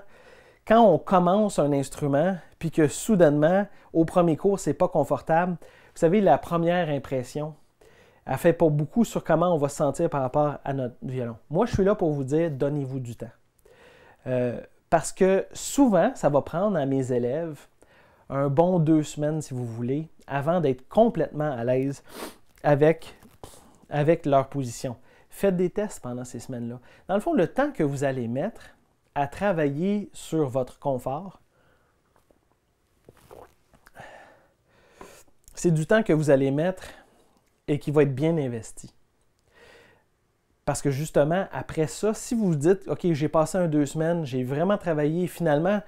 quand on commence un instrument, puis que soudainement, au premier cours, c'est pas confortable, vous savez, la première impression, elle fait pas beaucoup sur comment on va se sentir par rapport à notre violon. Moi, je suis là pour vous dire, donnez-vous du temps. Euh, parce que souvent, ça va prendre à mes élèves un bon deux semaines, si vous voulez, avant d'être complètement à l'aise avec, avec leur position. Faites des tests pendant ces semaines-là. Dans le fond, le temps que vous allez mettre à travailler sur votre confort, c'est du temps que vous allez mettre et qui va être bien investi. Parce que justement, après ça, si vous dites, OK, j'ai passé un deux semaines, j'ai vraiment travaillé, finalement,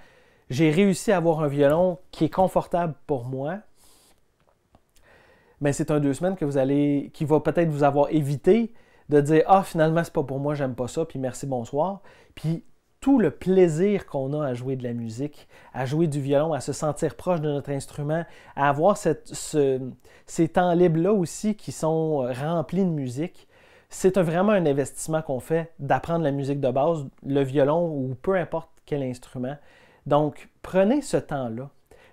j'ai réussi à avoir un violon qui est confortable pour moi, mais c'est un deux semaines que vous allez, qui va peut-être vous avoir évité de dire ah finalement c'est pas pour moi, j'aime pas ça, puis merci bonsoir, puis tout le plaisir qu'on a à jouer de la musique, à jouer du violon, à se sentir proche de notre instrument, à avoir ces temps libres-là aussi qui sont euh, remplis de musique, c'est vraiment un investissement qu'on fait d'apprendre la musique de base, le violon ou peu importe quel instrument. Donc, prenez ce temps-là.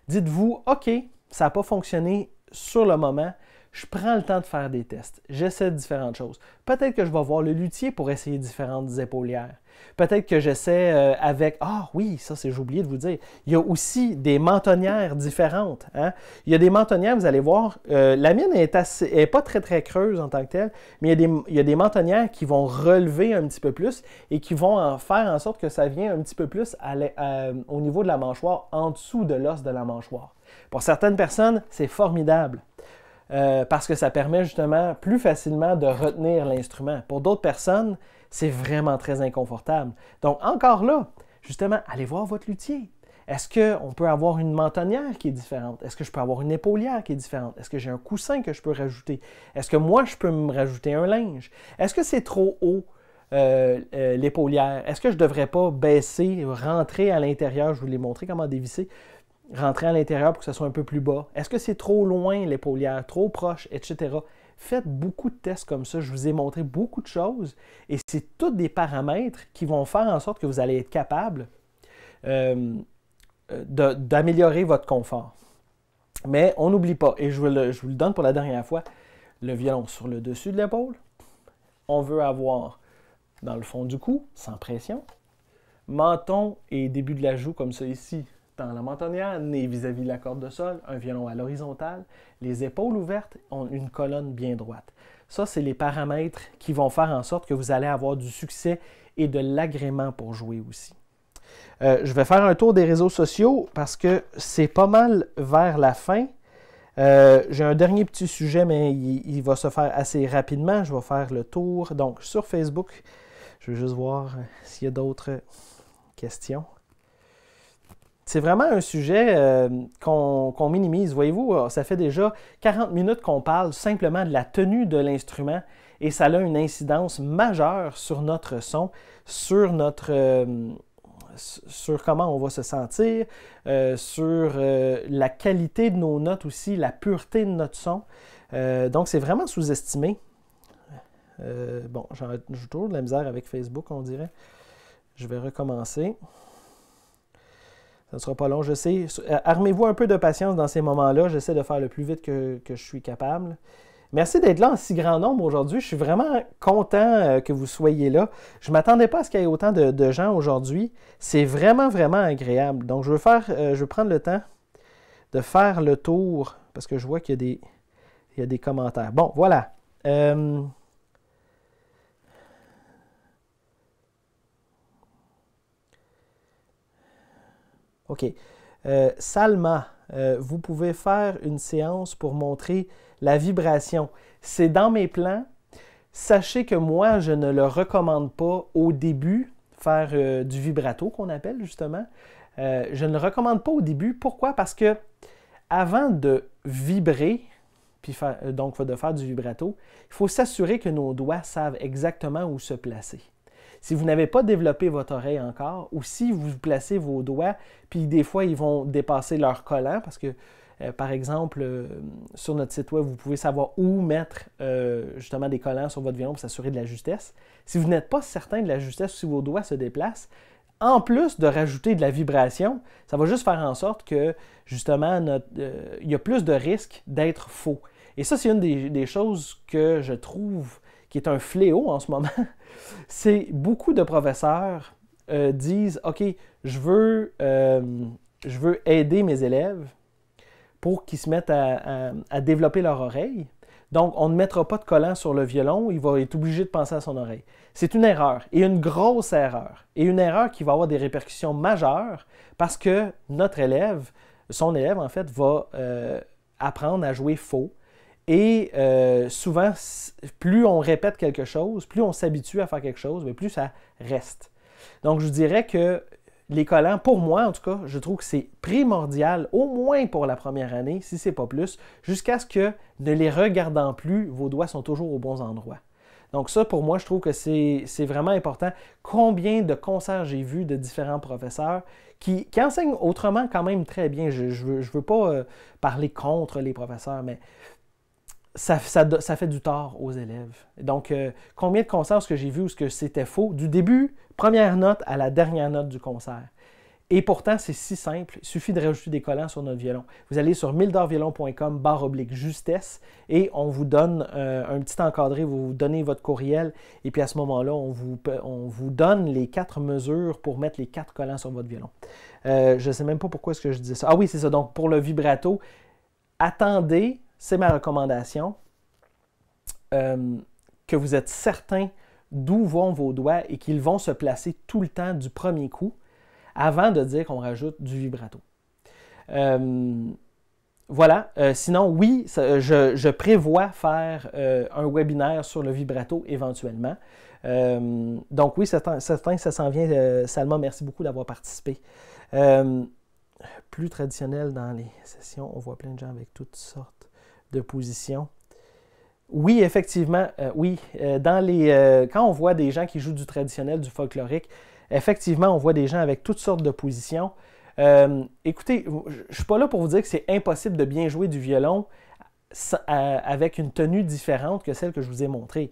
Dites-vous, OK, ça n'a pas fonctionné sur le moment, je prends le temps de faire des tests. J'essaie différentes choses. Peut-être que je vais voir le luthier pour essayer différentes épaulières. Peut-être que j'essaie euh, avec. Ah oui, ça, c'est j'ai oublié de vous dire. Il y a aussi des mentonnières différentes. Hein. Il y a des mentonnières, vous allez voir. Euh, la mienne n'est pas très, très creuse en tant que telle, mais il y, a des, mentonnières qui vont relever un petit peu plus et qui vont en faire en sorte que ça vient un petit peu plus euh, au niveau de la mâchoire, en dessous de l'os de la mâchoire. Pour certaines personnes, c'est formidable. Euh, parce que ça permet justement plus facilement de retenir l'instrument. Pour d'autres personnes, c'est vraiment très inconfortable. Donc encore là, justement, allez voir votre luthier. Est-ce qu'on peut avoir une mentonnière qui est différente? Est-ce que je peux avoir une épaulière qui est différente? Est-ce que j'ai un coussin que je peux rajouter? Est-ce que moi, je peux me rajouter un linge? Est-ce que c'est trop haut euh, euh, l'épaulière? Est-ce que je ne devrais pas baisser, rentrer à l'intérieur? Je vous l'ai montré comment dévisser rentrer à l'intérieur pour que ce soit un peu plus bas. Est-ce que c'est trop loin l'épaulière, trop proche, etc. Faites beaucoup de tests comme ça. Je vous ai montré beaucoup de choses et c'est tous des paramètres qui vont faire en sorte que vous allez être capable euh, d'améliorer votre confort. Mais on n'oublie pas, et je vous le donne pour la dernière fois, le violon sur le dessus de l'épaule. On veut avoir dans le fond du cou, sans pression, menton et début de la joue comme ça ici, dans la mentonnière, vis-à-vis de la corde de sol, un violon à l'horizontale, les épaules ouvertes, une colonne bien droite. Ça, c'est les paramètres qui vont faire en sorte que vous allez avoir du succès et de l'agrément pour jouer aussi. Euh, je vais faire un tour des réseaux sociaux parce que c'est pas mal vers la fin. Euh, j'ai un dernier petit sujet, mais il, va se faire assez rapidement. Je vais faire le tour. Donc, sur Facebook, je vais juste voir s'il y a d'autres questions. C'est vraiment un sujet euh, qu'on minimise. Voyez-vous, euh, ça fait déjà 40 minutes qu'on parle simplement de la tenue de l'instrument et ça a une incidence majeure sur notre son, sur notre... Euh, sur comment on va se sentir, sur la qualité de nos notes aussi, la pureté de notre son. donc, c'est vraiment sous-estimé. bon, j'ai toujours de la misère avec Facebook, on dirait. Je vais recommencer. Ça ne sera pas long, je sais. Euh, armez-vous un peu de patience dans ces moments-là. J'essaie de faire le plus vite que, je suis capable. Merci d'être là en si grand nombre aujourd'hui. Je suis vraiment content euh, que vous soyez là. Je ne m'attendais pas à ce qu'il y ait autant de, gens aujourd'hui. C'est vraiment, vraiment agréable. Donc, je veux faire, euh, je veux prendre le temps de faire le tour parce que je vois qu'il y a des, commentaires. Bon, voilà. OK. Euh, Salma, euh, vous pouvez faire une séance pour montrer la vibration. C'est dans mes plans. Sachez que moi, je ne le recommande pas au début, faire euh, du vibrato qu'on appelle justement. je ne le recommande pas au début. Pourquoi? Parce que avant de vibrer, puis donc de faire du vibrato, il faut s'assurer que nos doigts savent exactement où se placer. Si vous n'avez pas développé votre oreille encore, ou si vous placez vos doigts, puis des fois ils vont dépasser leur collant, parce que euh, par exemple, euh, sur notre site web, vous pouvez savoir où mettre euh, justement des collants sur votre violon pour s'assurer de la justesse. Si vous n'êtes pas certain de la justesse si vos doigts se déplacent, en plus de rajouter de la vibration, ça va juste faire en sorte que justement, il y a plus de risques d'être faux. Et ça, c'est une des, choses que je trouve qui est un fléau en ce moment c'est beaucoup de professeurs euh, disent OK, euh, je veux, aider mes élèves pour qu'ils se mettent à, développer leur oreille. Donc, on ne mettra pas de collant sur le violon, il va être obligé de penser à son oreille. C'est une erreur, et une grosse erreur, et une erreur qui va avoir des répercussions majeures parce que notre élève, son élève en fait, va euh, apprendre à jouer faux, et euh, souvent, plus on répète quelque chose, plus on s'habitue à faire quelque chose, mais plus ça reste. Donc, je dirais que les collants, pour moi en tout cas, je trouve que c'est primordial, au moins pour la première année, si c'est pas plus, jusqu'à ce que, ne les regardant plus, vos doigts sont toujours aux bons endroits. Donc ça, pour moi, je trouve que c'est vraiment important. Combien de concerts j'ai vu de différents professeurs qui, qui, enseignent autrement quand même très bien. Je ne veux, pas euh, parler contre les professeurs, mais ça, fait du tort aux élèves. Donc, euh, combien de concerts ce que j'ai vu où ce que c'était faux? Du début, première note à la dernière note du concert. Et pourtant, c'est si simple. Il suffit de rajouter des collants sur notre violon. Vous allez sur mildorviolon.com barre oblique justesse et on vous donne euh, un petit encadré. Vous donnez votre courriel et puis à ce moment-là, on vous, on vous donne les quatre mesures pour mettre les quatre collants sur votre violon. Euh, je ne sais même pas pourquoi est-ce que je dis ça. Ah oui, c'est ça. Donc, pour le vibrato, attendez c'est ma recommandation, euh, que vous êtes certain d'où vont vos doigts et qu'ils vont se placer tout le temps du premier coup avant de dire qu'on rajoute du vibrato. Euh, voilà. Euh, sinon, oui, je, prévois faire un webinaire sur le vibrato éventuellement. donc oui, certain, certain ça s'en vient. Salma, merci beaucoup d'avoir participé. plus traditionnel dans les sessions, on voit plein de gens avec toutes sortes de position. Oui, effectivement, euh, oui. Euh, dans les, euh, quand on voit des gens qui jouent du traditionnel, du folklorique, effectivement, on voit des gens avec toutes sortes de positions. écoutez, je ne suis pas là pour vous dire que c'est impossible de bien jouer du violon avec une tenue différente que celle que je vous ai montrée.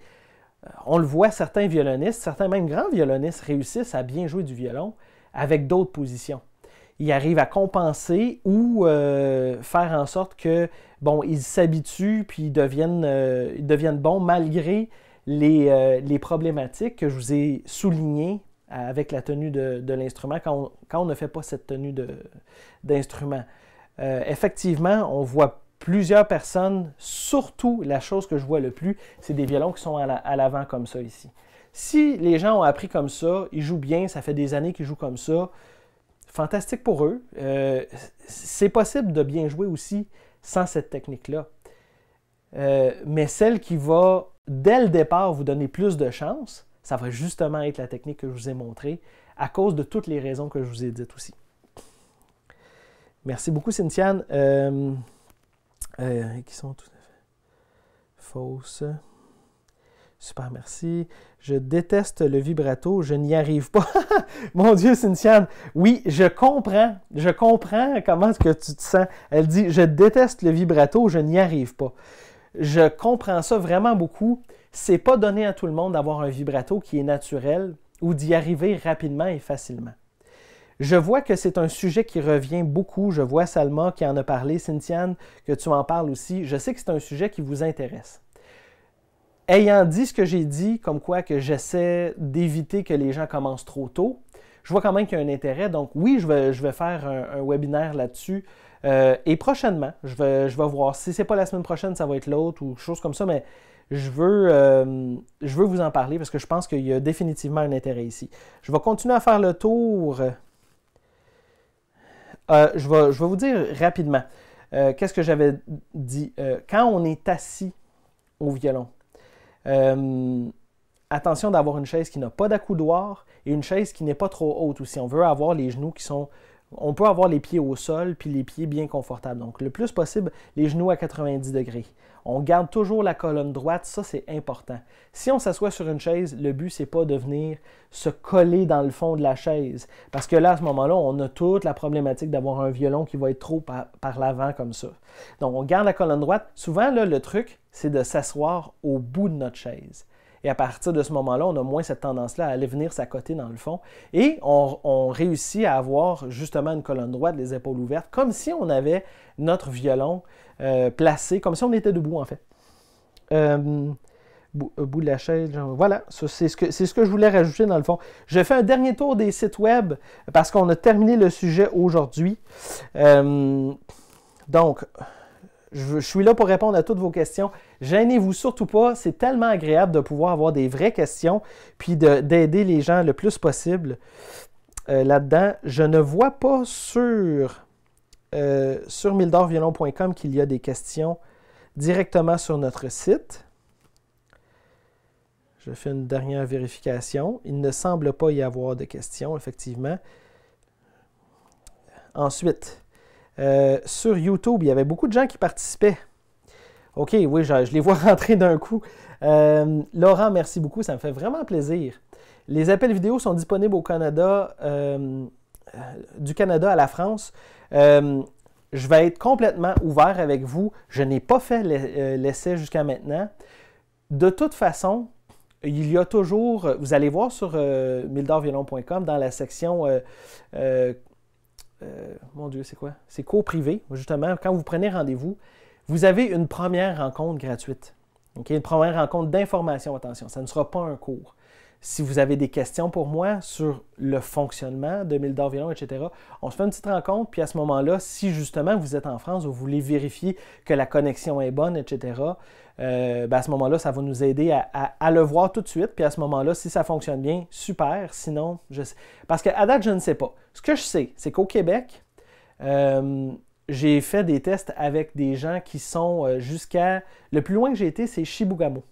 On le voit, certains violonistes, certains même grands violonistes réussissent à bien jouer du violon avec d'autres positions ils arrivent à compenser ou euh, faire en sorte que bon, ils s'habituent puis ils deviennent, euh, bons malgré euh, les, problématiques que je vous ai soulignées avec la tenue de, l'instrument quand, on, ne fait pas cette tenue d'instrument. effectivement, on voit plusieurs personnes, surtout la chose que je vois le plus, c'est des violons qui sont à l'avant comme ça ici. Si les gens ont appris comme ça, ils jouent bien, ça fait des années qu'ils jouent comme ça, fantastique pour eux. Euh, c'est possible de bien jouer aussi sans cette technique-là. Euh, mais celle qui va, dès le départ, vous donner plus de chance, ça va justement être la technique que je vous ai montrée, à cause de toutes les raisons que je vous ai dites aussi. Merci beaucoup, Cynthiane. Euh, qui sont tout à fait fausses. Super, merci. Je déteste le vibrato, je n'y arrive pas. Mon Dieu, Cynthia! oui, je comprends. Je comprends comment ce que tu te sens. Elle dit, je déteste le vibrato, je n'y arrive pas. Je comprends ça vraiment beaucoup. C'est pas donné à tout le monde d'avoir un vibrato qui est naturel ou d'y arriver rapidement et facilement. Je vois que c'est un sujet qui revient beaucoup. Je vois Salma qui en a parlé, Cynthia, que tu en parles aussi. Je sais que c'est un sujet qui vous intéresse ayant dit ce que j'ai dit, comme quoi que j'essaie d'éviter que les gens commencent trop tôt, je vois quand même qu'il y a un intérêt. Donc oui, je vais, je vais faire un, webinaire là-dessus. Euh, et prochainement, je vais, je vais voir. Si ce n'est pas la semaine prochaine, ça va être l'autre ou chose comme ça, mais je veux, euh, je veux vous en parler parce que je pense qu'il y a définitivement un intérêt ici. Je vais continuer à faire le tour. Euh, je, je, vais, vous dire rapidement qu'est-ce que j'avais dit. quand on est assis au violon, euh, attention d'avoir une chaise qui n'a pas d'accoudoir et une chaise qui n'est pas trop haute aussi. On veut avoir les genoux qui sont... On peut avoir les pieds au sol puis les pieds bien confortables. Donc, le plus possible, les genoux à 90 degrés. On garde toujours la colonne droite, ça c'est important. Si on s'assoit sur une chaise, le but c'est pas de venir se coller dans le fond de la chaise. Parce que là, à ce moment-là, on a toute la problématique d'avoir un violon qui va être trop par, l'avant comme ça. Donc on garde la colonne droite. Souvent, là, le truc, c'est de s'asseoir au bout de notre chaise. Et à partir de ce moment-là, on a moins cette tendance-là à aller venir s'accoter dans le fond. Et on, réussit à avoir justement une colonne droite, les épaules ouvertes, comme si on avait notre violon euh, placé, comme si on était debout en fait. Au euh, euh, bout, de la chaise, voilà, c'est ce, que, ce que je voulais rajouter dans le fond. Je fais un dernier tour des sites web parce qu'on a terminé le sujet aujourd'hui. donc, je, suis là pour répondre à toutes vos questions. Gênez-vous surtout pas. C'est tellement agréable de pouvoir avoir des vraies questions puis d'aider les gens le plus possible là-dedans. Je ne vois pas sur euh, sur mildorviolon.com qu'il y a des questions directement sur notre site. Je fais une dernière vérification. Il ne semble pas y avoir de questions, effectivement. Ensuite, euh, sur YouTube, il y avait beaucoup de gens qui participaient. OK, oui, je, les vois rentrer d'un coup. Euh, Laurent, merci beaucoup, ça me fait vraiment plaisir. Les appels vidéo sont disponibles au Canada euh, du Canada à la France, euh, je vais être complètement ouvert avec vous. Je n'ai pas fait euh, l'essai jusqu'à maintenant. De toute façon, il y a toujours, vous allez voir sur mildorviolon.com, dans la section, mon Dieu, c'est quoi? C'est cours privé, justement. Quand vous prenez rendez-vous, vous avez une première rencontre gratuite. Une première rencontre d'information, attention, ça ne sera pas un cours. Si vous avez des questions pour moi sur le fonctionnement de Mildor etc., on se fait une petite rencontre, puis à ce moment-là, si justement vous êtes en France vous voulez vérifier que la connexion est bonne, etc., euh, ben à ce moment-là, ça va nous aider à, le voir tout de suite. Puis à ce moment-là, si ça fonctionne bien, super. Sinon, je sais. Parce qu'à date, je ne sais pas. Ce que je sais, c'est qu'au Québec, euh, j'ai fait des tests avec des gens qui sont euh, jusqu'à. Le plus loin que j'ai été, c'est Chibougamau.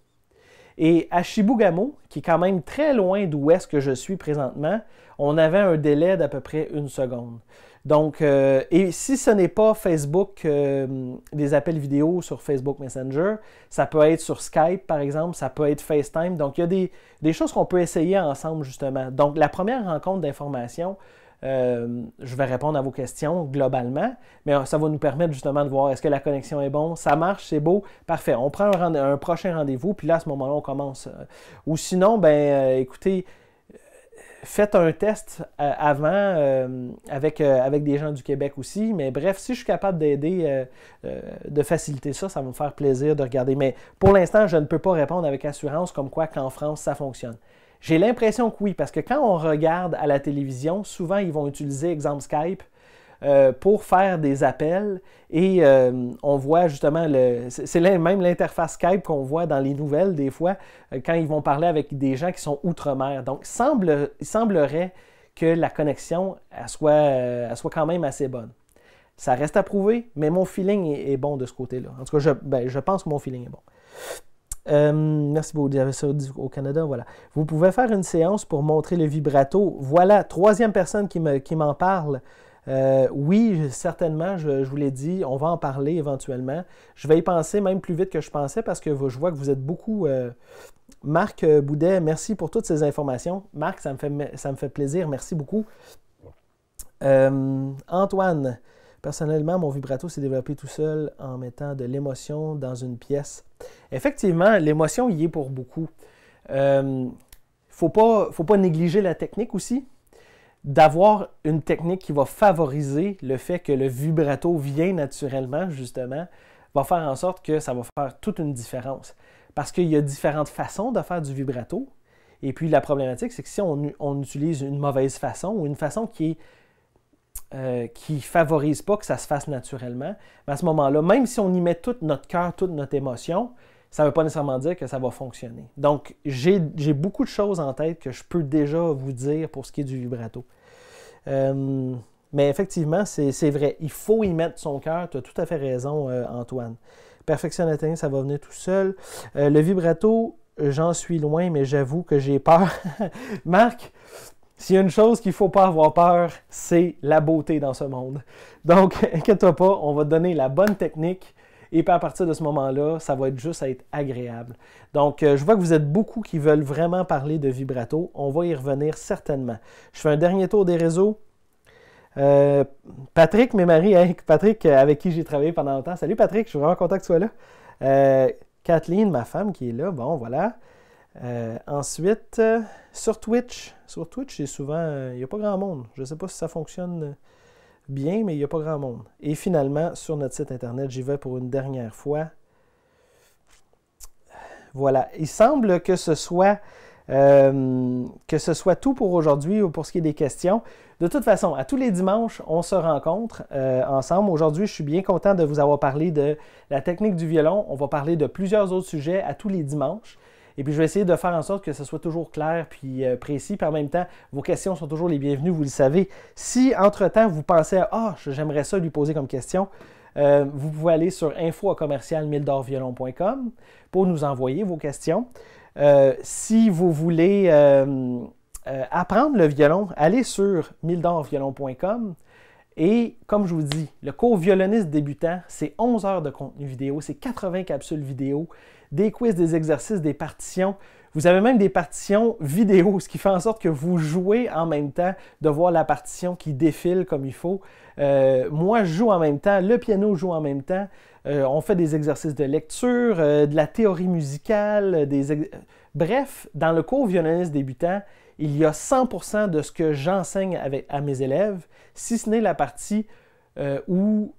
Et à Shibugamo, qui est quand même très loin d'où est-ce que je suis présentement, on avait un délai d'à peu près une seconde. Donc, euh, et si ce n'est pas Facebook, euh, des appels vidéo sur Facebook Messenger, ça peut être sur Skype, par exemple, ça peut être FaceTime. Donc, il y a des, des choses qu'on peut essayer ensemble, justement. Donc, la première rencontre d'information, euh, je vais répondre à vos questions globalement, mais euh, ça va nous permettre justement de voir est-ce que la connexion est bonne, ça marche, c'est beau, parfait. On prend un, prochain rendez-vous, puis là, à ce moment-là, on commence. Euh. Ou sinon, ben, écoutez, faites un test avant avec des gens du Québec aussi. Mais bref, si je suis capable d'aider, de faciliter ça, ça va me faire plaisir de regarder. Mais pour l'instant, je ne peux pas répondre avec assurance comme quoi qu'en France, ça fonctionne. J'ai l'impression que oui, parce que quand on regarde à la télévision, souvent ils vont utiliser, exemple Skype, euh, pour faire des appels et euh, on voit justement, le, c'est même l'interface Skype qu'on voit dans les nouvelles des fois euh, quand ils vont parler avec des gens qui sont outre-mer. Donc semble, il semblerait que la connexion soit, soit quand même assez bonne. Ça reste à prouver, mais mon feeling est, bon de ce côté-là. En tout cas, je ben, pense que mon feeling est bon. Euh, merci beaucoup au Canada. Voilà. Vous pouvez faire une séance pour montrer le vibrato. Voilà, troisième personne qui, m'en parle. Euh, oui, certainement, je, vous l'ai dit, on va en parler éventuellement. Je vais y penser même plus vite que je pensais parce que je vois que vous êtes beaucoup. Euh, Marc Boudet, merci pour toutes ces informations. Marc, ça ça me fait plaisir. Merci beaucoup. Antoine, Personnellement, mon vibrato s'est développé tout seul en mettant de l'émotion dans une pièce. Effectivement, l'émotion y est pour beaucoup. Il euh, ne faut pas, négliger la technique aussi. D'avoir une technique qui va favoriser le fait que le vibrato vient naturellement, justement, va faire en sorte que ça va faire toute une différence. Parce qu'il y a différentes façons de faire du vibrato. Et puis la problématique, c'est que si on, on utilise une mauvaise façon ou une façon qui est euh, qui ne favorise pas que ça se fasse naturellement, mais à ce moment-là, même si on y met tout notre cœur, toute notre émotion, ça ne veut pas nécessairement dire que ça va fonctionner. Donc, j'ai beaucoup de choses en tête que je peux déjà vous dire pour ce qui est du vibrato. Euh, mais effectivement, c'est vrai. Il faut y mettre son cœur. Tu as tout à fait raison, euh, Antoine. Perfection ça va venir tout seul. le vibrato, j'en suis loin, mais j'avoue que j'ai peur. Marc, s'il y a une chose qu'il ne faut pas avoir peur, c'est la beauté dans ce monde. Donc, inquiète-toi pas, on va te donner la bonne technique. Et puis à partir de ce moment-là, ça va être juste à être agréable. Donc, euh, je vois que vous êtes beaucoup qui veulent vraiment parler de vibrato. On va y revenir certainement. Je fais un dernier tour des réseaux. Euh, Patrick, mes maris, hein, Patrick, euh, avec qui j'ai travaillé pendant longtemps. Salut Patrick, je suis vraiment content que tu sois là. Kathleen, ma femme qui est là, bon voilà. Euh, ensuite, euh, sur Twitch, sur Twitch, c'est souvent, euh, il n'y a pas grand monde. Je ne sais pas si ça fonctionne bien, mais il n'y a pas grand monde. Et finalement, sur notre site internet, j'y vais pour une dernière fois. Voilà. Il semble que ce soit, que ce soit tout pour aujourd'hui ou pour ce qui est des questions. De toute façon, à tous les dimanches, on se rencontre ensemble. Aujourd'hui, je suis bien content de vous avoir parlé de la technique du violon. On va parler de plusieurs autres sujets à tous les dimanches. Et puis, je vais essayer de faire en sorte que ce soit toujours clair puis euh, précis. Puis en même temps, vos questions sont toujours les bienvenues, vous le savez. Si entre-temps, vous pensez à Ah, j'aimerais ça lui poser comme question, euh, vous pouvez aller sur info commercial pour nous envoyer vos questions. Euh, si vous voulez apprendre le violon, allez sur mildorviolon.com. Et comme je vous dis, le cours violoniste débutant, c'est 11 heures de contenu vidéo, c'est 80 capsules vidéo, des quiz, des exercices, des partitions. Vous avez même des partitions vidéo, ce qui fait en sorte que vous jouez en même temps, de voir la partition qui défile comme il faut. Euh, moi, je joue en même temps, le piano joue en même temps. Euh, on fait des exercices de lecture, euh, de la théorie musicale, des... Bref, dans le cours violoniste débutant, il y a 100% de ce que j'enseigne à mes élèves, si ce n'est la partie où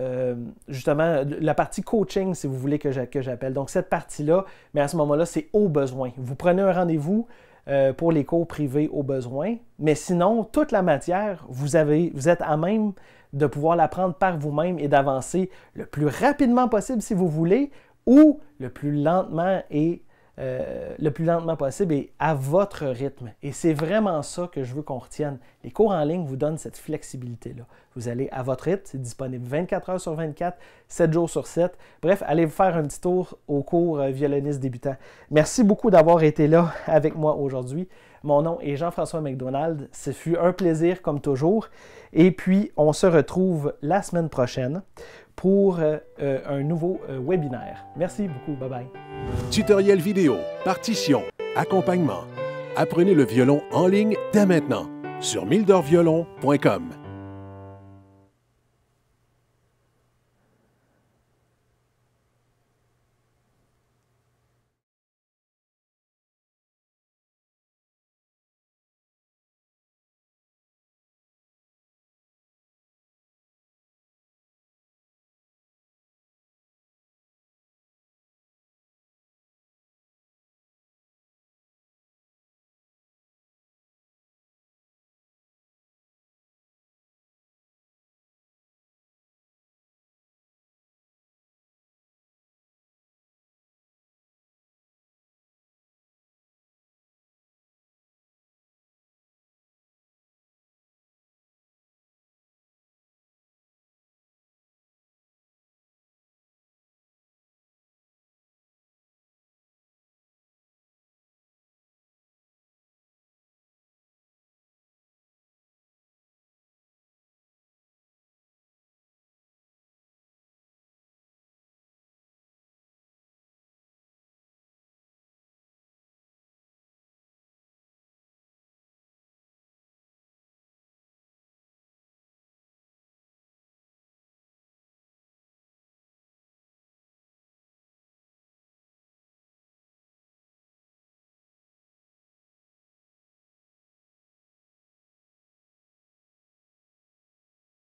euh, justement la partie coaching, si vous voulez, que j'appelle. Donc, cette partie-là, mais à ce moment-là, c'est au besoin. Vous prenez un rendez-vous euh, pour les cours privés au besoin, mais sinon, toute la matière, vous, avez, vous êtes à même de pouvoir l'apprendre par vous-même et d'avancer le plus rapidement possible si vous voulez, ou le plus lentement et euh, le plus lentement possible et à votre rythme. Et c'est vraiment ça que je veux qu'on retienne. Les cours en ligne vous donnent cette flexibilité-là. Vous allez à votre rythme, c'est disponible 24 heures sur 24, 7 jours sur 7. Bref, allez vous faire un petit tour au cours euh, violoniste débutant. Merci beaucoup d'avoir été là avec moi aujourd'hui. Mon nom est Jean-François McDonald. Ce fut un plaisir comme toujours. Et puis, on se retrouve la semaine prochaine pour euh, euh, un nouveau euh, webinaire. Merci beaucoup. Bye bye. Tutoriel vidéo, partition, accompagnement. Apprenez le violon en ligne dès maintenant sur mildorviolon.com.